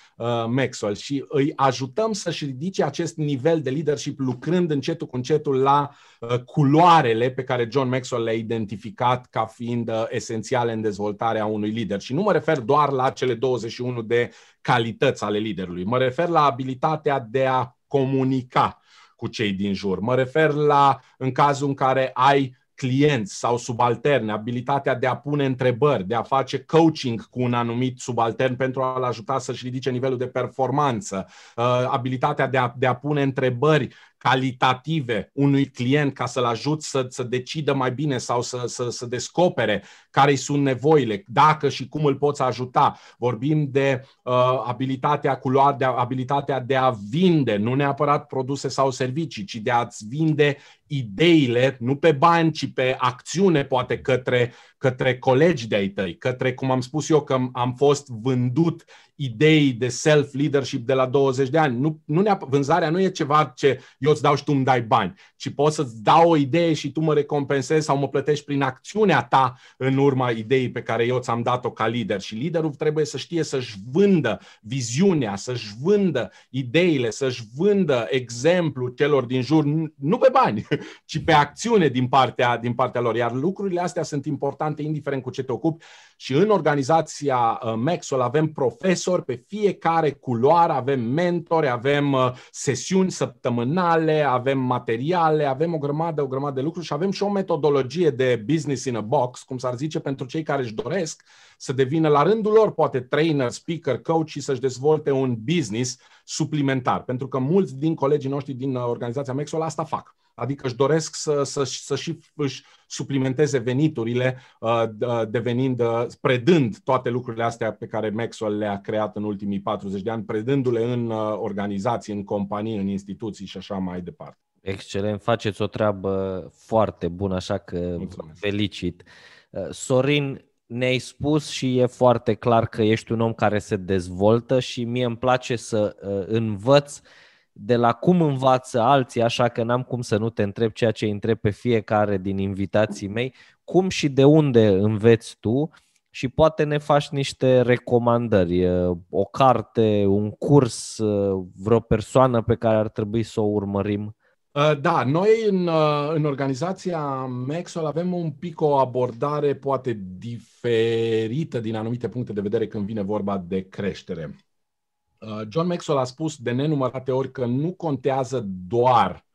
Maxwell și îi ajutăm să-și ridice acest nivel de leadership lucrând încetul cu încetul la culoarele pe care John Maxwell le-a identificat ca fiind esențiale în dezvoltarea unui lider. Și nu mă refer doar la cele 21 de calități ale liderului. Mă refer la abilitatea de a comunica cu cei din jur. Mă refer la, în cazul în care ai clienți sau subalterne, abilitatea de a pune întrebări, de a face coaching cu un anumit subaltern pentru a-l ajuta să-și ridice nivelul de performanță, uh, abilitatea de a, de a pune întrebări calitative unui client ca să-l ajut să, să decidă mai bine sau să, să, să descopere care sunt nevoile, dacă și cum îl poți ajuta. Vorbim de uh, abilitatea culoar, de abilitatea de a vinde, nu neapărat produse sau servicii, ci de a-ți vinde ideile, nu pe bani, ci pe acțiune, poate către, către colegi de-ai tăi, către, cum am spus eu, că am fost vândut idei de self-leadership de la 20 de ani. Nu, nu ne, vânzarea nu e ceva ce eu îți dau și tu îmi dai bani, ci poți să-ți dau o idee și tu mă recompensezi sau mă plătești prin acțiunea ta în urma ideii pe care eu ți-am dat-o ca lider. Și liderul trebuie să știe să-și vândă viziunea, să-și vândă ideile, să-și vândă exemplu celor din jur, nu pe bani, [laughs] ci pe acțiune din partea, din partea lor. Iar lucrurile astea sunt importante indiferent cu ce te ocupi și în organizația uh, Maxwell avem profesori pe fiecare culoare, avem mentori, avem uh, sesiuni săptămânale, avem materiale, avem o grămadă, o grămadă de lucruri și avem și o metodologie de business in a box, cum s-ar zice, pentru cei care își doresc să devină la rândul lor poate trainer, speaker, coach și să-și dezvolte un business suplimentar. Pentru că mulți din colegii noștri din uh, organizația Maxwell asta fac adică își doresc să, să, să și își suplimenteze veniturile, uh, uh, devenind, uh, predând toate lucrurile astea pe care Maxwell le-a creat în ultimii 40 de ani, predându-le în organizații, în companii, în instituții și așa mai departe. Excelent, faceți o treabă foarte bună, așa că Mulțumesc. felicit. Sorin, ne-ai spus și e foarte clar că ești un om care se dezvoltă și mie îmi place să învăț de la cum învață alții, așa că n-am cum să nu te întreb ceea ce întreb pe fiecare din invitații mei, cum și de unde înveți tu și poate ne faci niște recomandări, o carte, un curs, vreo persoană pe care ar trebui să o urmărim. Da, noi în, în organizația Mexol avem un pic o abordare poate diferită din anumite puncte de vedere când vine vorba de creștere. Uh, John Maxwell a spus de nenumărate ori că nu contează doar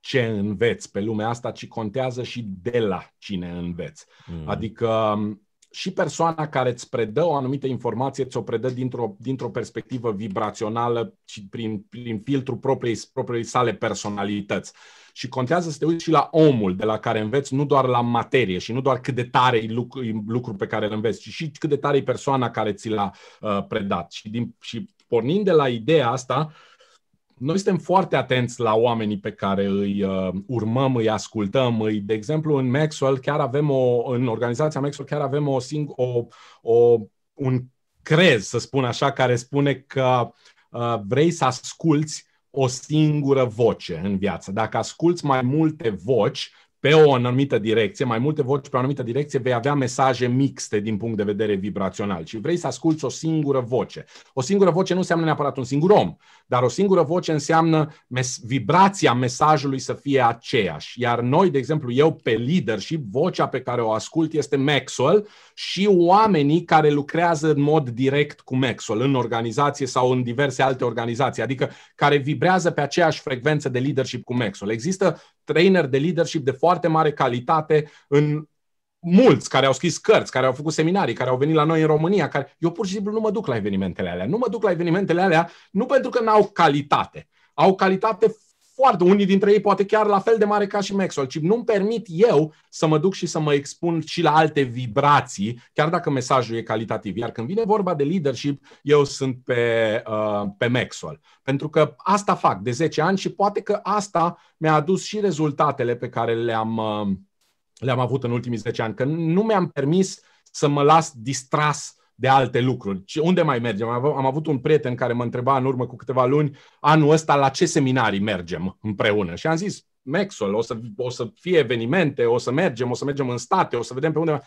ce înveți pe lumea asta, ci contează și de la cine înveți. Mm. Adică um, și persoana care îți predă o anumită informație, ți-o predă dintr-o, dintr-o perspectivă vibrațională și prin, prin filtrul propriei, propriei sale personalități. Și contează să te uiți și la omul de la care înveți, nu doar la materie și nu doar cât de tare e lucru, lucru pe care îl înveți, ci și cât de tare e persoana care ți l-a uh, predat. Și, din, și pornind de la ideea asta, noi suntem foarte atenți la oamenii pe care îi uh, urmăm, îi ascultăm. Îi, de exemplu, în Maxwell chiar avem o, în organizația Maxwell chiar avem o, sing- o, o un crez, să spun așa, care spune că uh, vrei să asculți o singură voce în viață. Dacă asculți mai multe voci, pe o anumită direcție, mai multe voci pe o anumită direcție, vei avea mesaje mixte din punct de vedere vibrațional și vrei să asculți o singură voce. O singură voce nu înseamnă neapărat un singur om, dar o singură voce înseamnă mes- vibrația mesajului să fie aceeași. Iar noi, de exemplu, eu pe leadership, vocea pe care o ascult este Maxwell, și oamenii care lucrează în mod direct cu Maxwell, în organizație sau în diverse alte organizații, adică care vibrează pe aceeași frecvență de leadership cu Maxwell. Există trainer de leadership de foarte mare calitate în mulți care au scris cărți, care au făcut seminarii, care au venit la noi în România, care eu pur și simplu nu mă duc la evenimentele alea. Nu mă duc la evenimentele alea nu pentru că n-au calitate. Au calitate foarte, unii dintre ei poate chiar la fel de mare ca și Maxwell, ci nu-mi permit eu să mă duc și să mă expun și la alte vibrații, chiar dacă mesajul e calitativ. Iar când vine vorba de leadership, eu sunt pe, uh, pe Maxwell. Pentru că asta fac de 10 ani și poate că asta mi-a adus și rezultatele pe care le-am, uh, le-am avut în ultimii 10 ani, că nu mi-am permis să mă las distras uh, de alte lucruri. Unde mai mergem? Am avut un prieten care mă întreba în urmă cu câteva luni, anul ăsta la ce seminarii mergem împreună? Și am zis, Maxwell, o să, o să fie evenimente, o să mergem, o să mergem în state, o să vedem pe unde...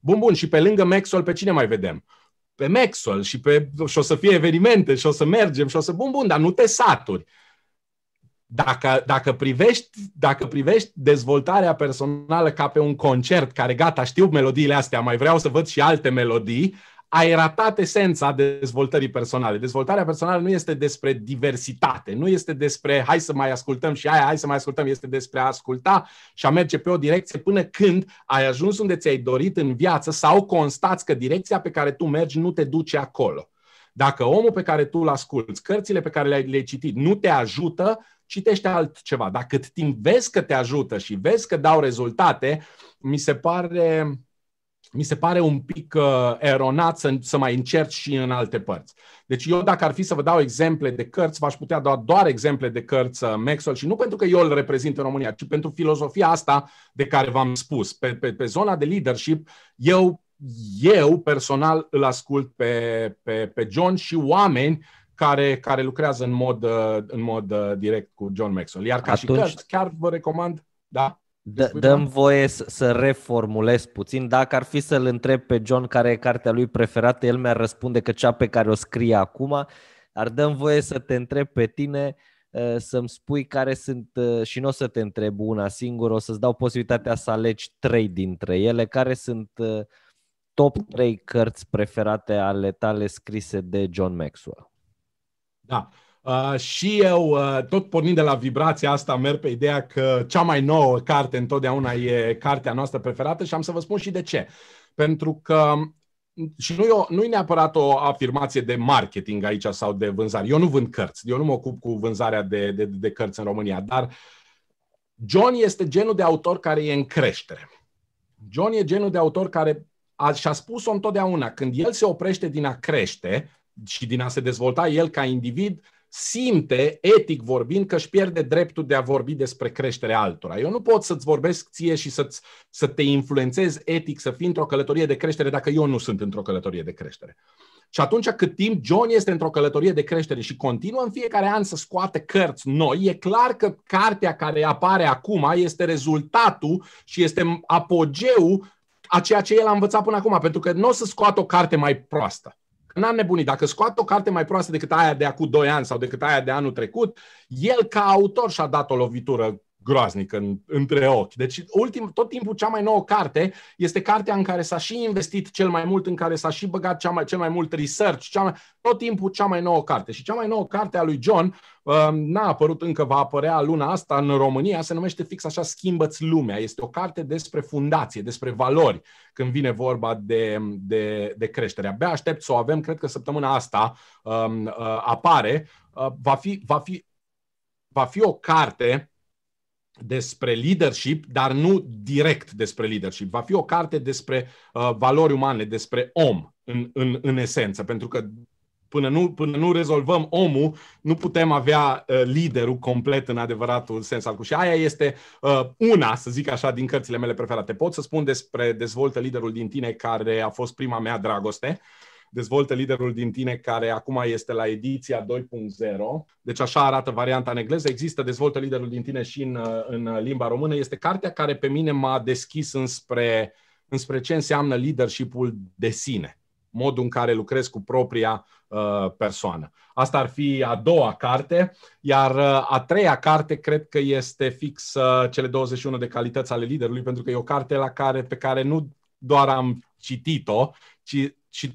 Bun, bun, și pe lângă Maxwell, pe cine mai vedem? Pe Maxwell și, pe, și o să fie evenimente și o să mergem și o să... Bun, bun, dar nu te saturi. Dacă, dacă, privești, dacă privești dezvoltarea personală ca pe un concert care, gata, știu melodiile astea, mai vreau să văd și alte melodii, ai ratat esența dezvoltării personale. Dezvoltarea personală nu este despre diversitate, nu este despre hai să mai ascultăm și aia, hai să mai ascultăm, este despre a asculta și a merge pe o direcție până când ai ajuns unde ți-ai dorit în viață sau constați că direcția pe care tu mergi nu te duce acolo. Dacă omul pe care tu îl asculți, cărțile pe care le-ai le citit, nu te ajută, citește altceva. Dacă cât timp vezi că te ajută și vezi că dau rezultate, mi se pare mi se pare un pic uh, eronat să, să mai încerci și în alte părți. Deci eu dacă ar fi să vă dau exemple de cărți, v-aș putea da doar exemple de cărți uh, Maxwell și nu pentru că eu îl reprezint în România, ci pentru filozofia asta de care v-am spus. Pe, pe, pe zona de leadership, eu, eu personal îl ascult pe, pe, pe John și oameni care, care lucrează în mod, uh, în mod uh, direct cu John Maxwell. Iar ca Atunci... și cărți, chiar vă recomand, da? D- dăm voie să, să reformulez puțin. Dacă ar fi să-l întreb pe John care e cartea lui preferată, el mi-ar răspunde că cea pe care o scrie acum. Ar dăm voie să te întreb pe tine ă, să-mi spui care sunt, ă, și nu o să te întreb una singură, o să-ți dau posibilitatea să alegi trei dintre ele, care sunt ă, top trei cărți preferate ale tale scrise de John Maxwell. Da. Uh, și eu, uh, tot pornind de la vibrația asta, merg pe ideea că cea mai nouă carte întotdeauna e cartea noastră preferată și am să vă spun și de ce. Pentru că și nu e, o, nu e neapărat o afirmație de marketing aici sau de vânzare. Eu nu vând cărți, eu nu mă ocup cu vânzarea de, de, de cărți în România, dar John este genul de autor care e în creștere. John e genul de autor care a, și-a spus-o întotdeauna. Când el se oprește din a crește și din a se dezvolta el ca individ, uh, simte, etic vorbind, că își pierde dreptul de a vorbi despre creșterea altora. Eu nu pot să-ți vorbesc ție și să-ți, să te influențez etic să fii într-o călătorie de creștere dacă eu nu sunt într-o călătorie de creștere. Și atunci cât timp John este într-o călătorie de creștere și continuă în fiecare an să scoate cărți noi, e clar că cartea care apare acum este rezultatul și este apogeul a ceea ce el a învățat până acum, pentru că nu o să scoată o carte mai proastă n-am nebunit. Dacă scoate o carte mai proastă decât aia de acum 2 ani sau decât aia de anul trecut, el ca autor și-a dat o lovitură groaznic în, între ochi. Deci ultim, tot timpul cea mai nouă carte este cartea în care s-a și investit cel mai mult, în care s-a și băgat cea mai, cel mai mult research, cea mai, tot timpul cea mai nouă carte. Și cea mai nouă carte a lui John uh, n-a apărut încă, va apărea luna asta în România, se numește fix așa Schimbă-ți lumea. Este o carte despre fundație, despre valori, când vine vorba de, de, de creștere. Abia aștept să o avem, cred că săptămâna asta uh, uh, apare. Uh, va fi, va fi va fi o carte despre leadership, dar nu direct despre leadership. Va fi o carte despre uh, valori umane, despre om, în, în, în esență, pentru că până nu, până nu rezolvăm omul, nu putem avea uh, liderul complet în adevăratul sens al cu. Și aia este uh, una, să zic așa, din cărțile mele preferate. Pot să spun despre Dezvoltă liderul din tine, care a fost prima mea dragoste. Uh, dezvoltă liderul din tine, care acum este la ediția 2.0. Deci așa arată varianta în engleză. Există dezvoltă liderul din tine și în, uh, în limba română. Este cartea care pe mine m-a deschis înspre, înspre ce înseamnă leadership-ul de sine modul în care lucrez cu propria uh, persoană. Asta ar fi a doua carte, iar uh, a treia carte cred că este fix uh, cele 21 de calități ale liderului, pentru că e o carte la care, pe care nu doar am citit-o, ci, ci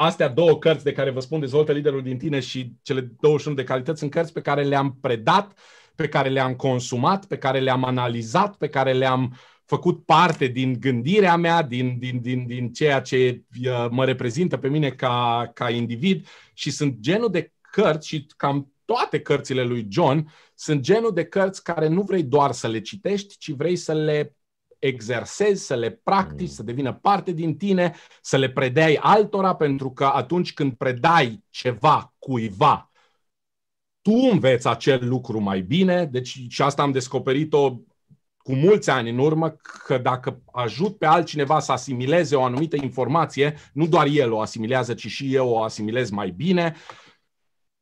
astea două cărți de care vă spun, Dezvoltă liderul din tine și cele 21 de calități, sunt cărți pe care le-am predat, pe care le-am consumat, pe care le-am analizat, pe care le-am făcut parte din gândirea mea, din, din, din, din ceea ce uh, mă reprezintă pe mine ca, ca individ și sunt genul de cărți și cam toate cărțile lui John sunt genul de cărți care nu vrei doar să le citești, ci vrei să le exersezi, să le practici, mm. să devină parte din tine, să le predeai altora, pentru că atunci când predai ceva cuiva, tu înveți acel lucru mai bine. Deci și asta am descoperit-o cu mulți ani în urmă, că dacă ajut pe altcineva să asimileze o anumită informație, nu doar el o asimilează, ci și eu o asimilez mai bine. Uh,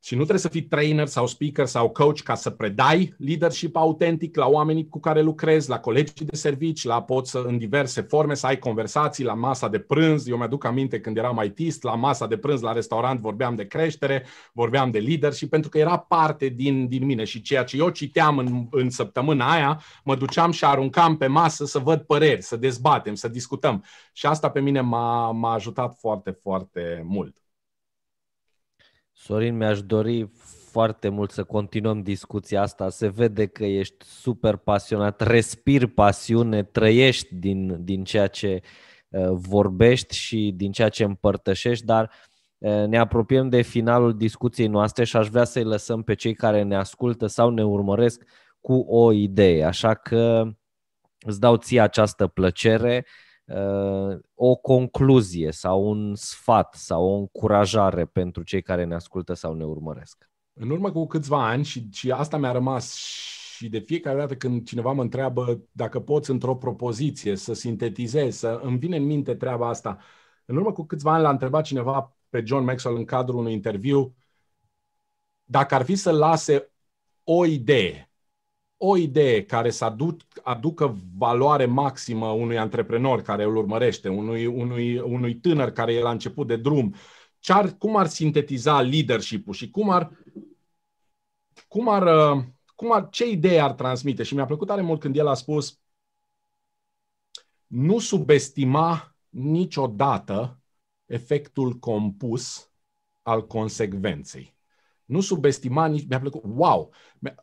și nu trebuie să fii trainer sau speaker sau coach ca să predai leadership autentic la oamenii cu care lucrezi, la colegii de servici, la poți să, în diverse forme să ai conversații la masa de prânz. Eu mi-aduc aminte când eram ITist, la masa de prânz, la restaurant, vorbeam de creștere, vorbeam de leadership, pentru că era parte din, din mine și ceea ce eu citeam în, în săptămâna aia, mă duceam și aruncam pe masă să văd păreri, să dezbatem, să discutăm. Și asta pe mine m-a, m-a ajutat foarte, foarte mult. Sorin, mi-aș dori foarte mult să continuăm discuția asta. Se vede că ești super pasionat, respir pasiune, trăiești din, din ceea ce uh, vorbești și din ceea ce împărtășești, dar uh, ne apropiem de finalul discuției noastre și aș vrea să-i lăsăm pe cei care ne ascultă sau ne urmăresc cu o idee. Așa că îți dau ție această plăcere Uh, o concluzie sau un sfat sau o încurajare pentru cei care ne ascultă sau ne urmăresc? În urmă cu câțiva ani și, și asta mi-a rămas și de fiecare dată când cineva mă întreabă dacă poți într-o propoziție să sintetizez, să îmi vine în minte treaba asta. În urmă cu câțiva ani l-a întrebat cineva pe John Maxwell în cadrul unui interviu dacă ar fi să lase o idee o idee care să aduc, aducă valoare maximă unui antreprenor care îl urmărește, unui, unui, unui tânăr care e la început de drum, ce ar, cum ar sintetiza leadership-ul și cum ar, cum ar, uh, cum ar, ce idee ar transmite. Și mi-a plăcut tare mult când el a spus nu subestima niciodată efectul compus al consecvenței. Nu subestima nici, mi-a plăcut, wow,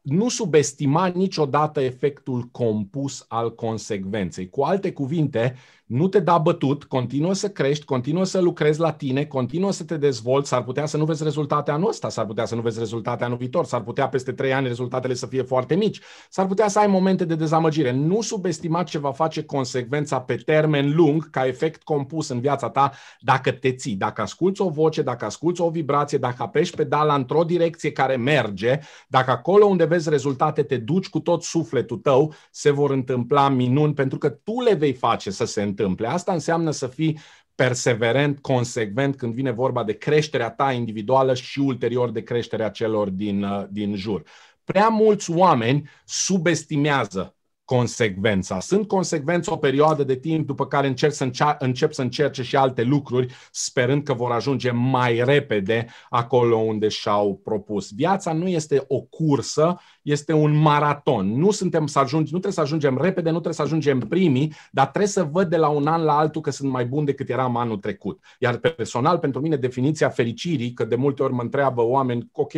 nu subestima niciodată efectul compus al consecvenței. Cu alte cuvinte, nu te da bătut, continuă să crești, continuă să lucrezi la tine, continuă să te dezvolți, s-ar putea să nu vezi rezultate anul ăsta, s-ar putea să nu vezi rezultate anul viitor, s-ar putea peste trei ani rezultatele să fie foarte mici, s-ar putea să ai momente de dezamăgire. Nu subestima ce va face consecvența pe termen lung ca efect compus în viața ta dacă te ții, dacă asculți o voce, dacă asculți o vibrație, dacă apeși pedala într-o direcție care merge, dacă acolo acolo unde vezi rezultate, te duci cu tot sufletul tău, se vor întâmpla minuni pentru că tu le vei face să se întâmple. Asta înseamnă să fii perseverent, consecvent când vine vorba de creșterea ta individuală și ulterior de creșterea celor din, uh, din jur. Prea mulți oameni subestimează consecvența. Sunt consecvență o perioadă de timp după care încerc să încea- încep să încerce și alte lucruri, sperând că vor ajunge mai repede acolo unde și-au propus. Viața nu este o cursă, este un maraton. Nu suntem să ajungi, nu trebuie să ajungem repede, nu trebuie să ajungem primii, dar trebuie să văd de la un an la altul că sunt mai bun decât eram anul trecut. Iar personal, pentru mine, definiția fericirii, că de multe ori mă întreabă oameni, ok,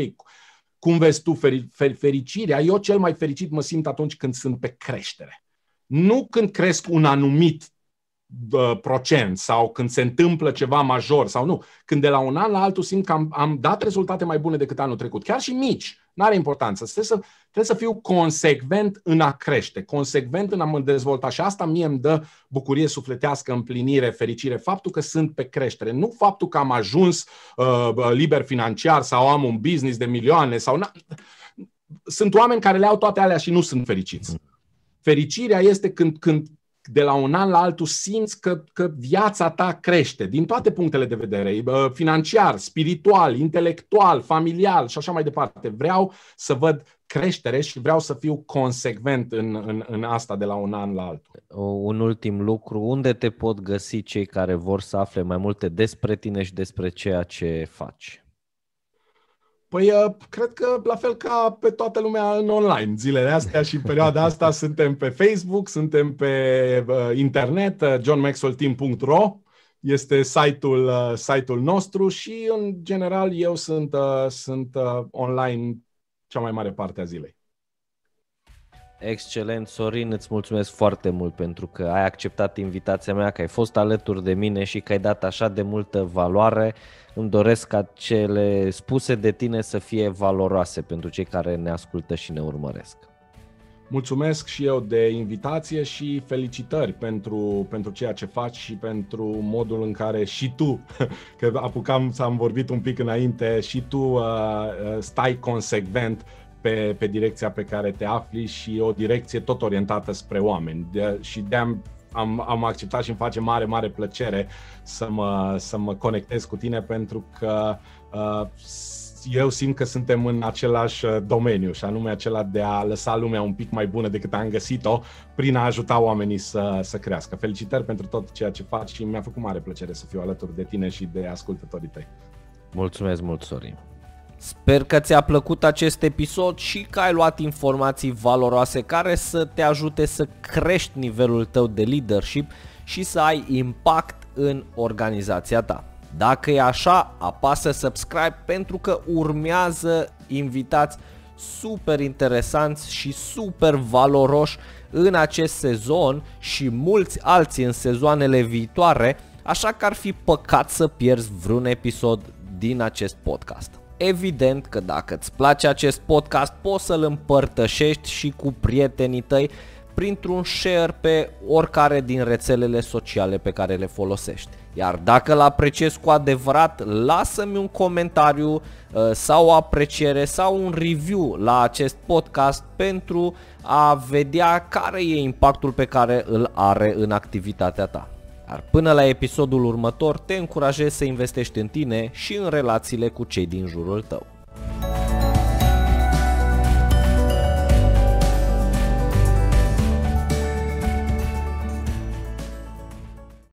cum vezi tu feri, fer, fericirea? Eu cel mai fericit mă simt atunci când sunt pe creștere. Nu când cresc un anumit procent sau când se întâmplă ceva major sau nu. Când de la un an la altul simt că am, am dat rezultate mai bune decât anul trecut, chiar și mici, nu are importanță. Trebuie să, trebuie să fiu consecvent în a crește, consecvent în a mă dezvolta și asta mie îmi dă bucurie sufletească, împlinire, fericire, faptul că sunt pe creștere, nu faptul că am ajuns uh, liber financiar sau am un business de milioane sau... Na- sunt oameni care le au toate alea și nu sunt fericiți. Mm. Fericirea este când, când de la un an la altul simți că, că viața ta crește din toate punctele de vedere, financiar, spiritual, intelectual, familial și așa mai departe. Vreau să văd creștere și vreau să fiu consecvent în, în, în asta de la un an la altul. Un ultim lucru, unde te pot găsi cei care vor să afle mai multe despre tine și despre ceea ce faci? Păi uh, cred că la fel ca pe toată lumea în online zilele astea și în perioada asta [laughs] suntem pe Facebook, suntem pe uh, internet, uh, johnmaxwellteam.ro este site-ul, site-ul nostru și în general eu sunt, sunt online cea mai mare parte a zilei. Excelent, Sorin, îți mulțumesc foarte mult pentru că ai acceptat invitația mea, că ai fost alături de mine și că ai dat așa de multă valoare îmi doresc ca cele spuse de tine să fie valoroase pentru cei care ne ascultă și ne urmăresc. Mulțumesc și eu de invitație și felicitări pentru, pentru ceea ce faci și pentru modul în care și tu, [laughs] că apucam să am vorbit un pic înainte, și tu uh, uh, stai consecvent pe, pe direcția pe care te afli și o direcție tot orientată spre oameni. De, și de am, am acceptat și îmi face mare, mare plăcere să mă, să mă conectez cu tine pentru că uh, eu simt că suntem în același uh, domeniu și anume acela de a lăsa lumea un pic mai bună decât am găsit-o prin a ajuta oamenii să, să crească. Felicitări pentru tot ceea ce faci și mi-a făcut mare plăcere să fiu alături de tine și de ascultătorii tăi. Mulțumesc mult, Sorin! Sper că ți-a plăcut acest episod și că ai luat informații valoroase care să te ajute să crești nivelul tău de leadership și să ai impact în organizația ta. Dacă e așa, apasă subscribe pentru că urmează invitați super interesanți și super valoroși în acest sezon și mulți alții în sezoanele viitoare, așa că ar fi păcat să pierzi vreun episod din acest podcast. Evident că dacă îți place acest podcast poți să-l împărtășești și cu prietenii tăi printr-un share pe oricare din rețelele sociale pe care le folosești. Iar dacă îl apreciezi cu adevărat, lasă-mi un comentariu uh, sau o apreciere sau un review la acest podcast pentru a vedea care e impactul pe care îl are în activitatea ta. Dar până la episodul următor te încurajez să investești în tine și în relațiile cu cei din jurul tău.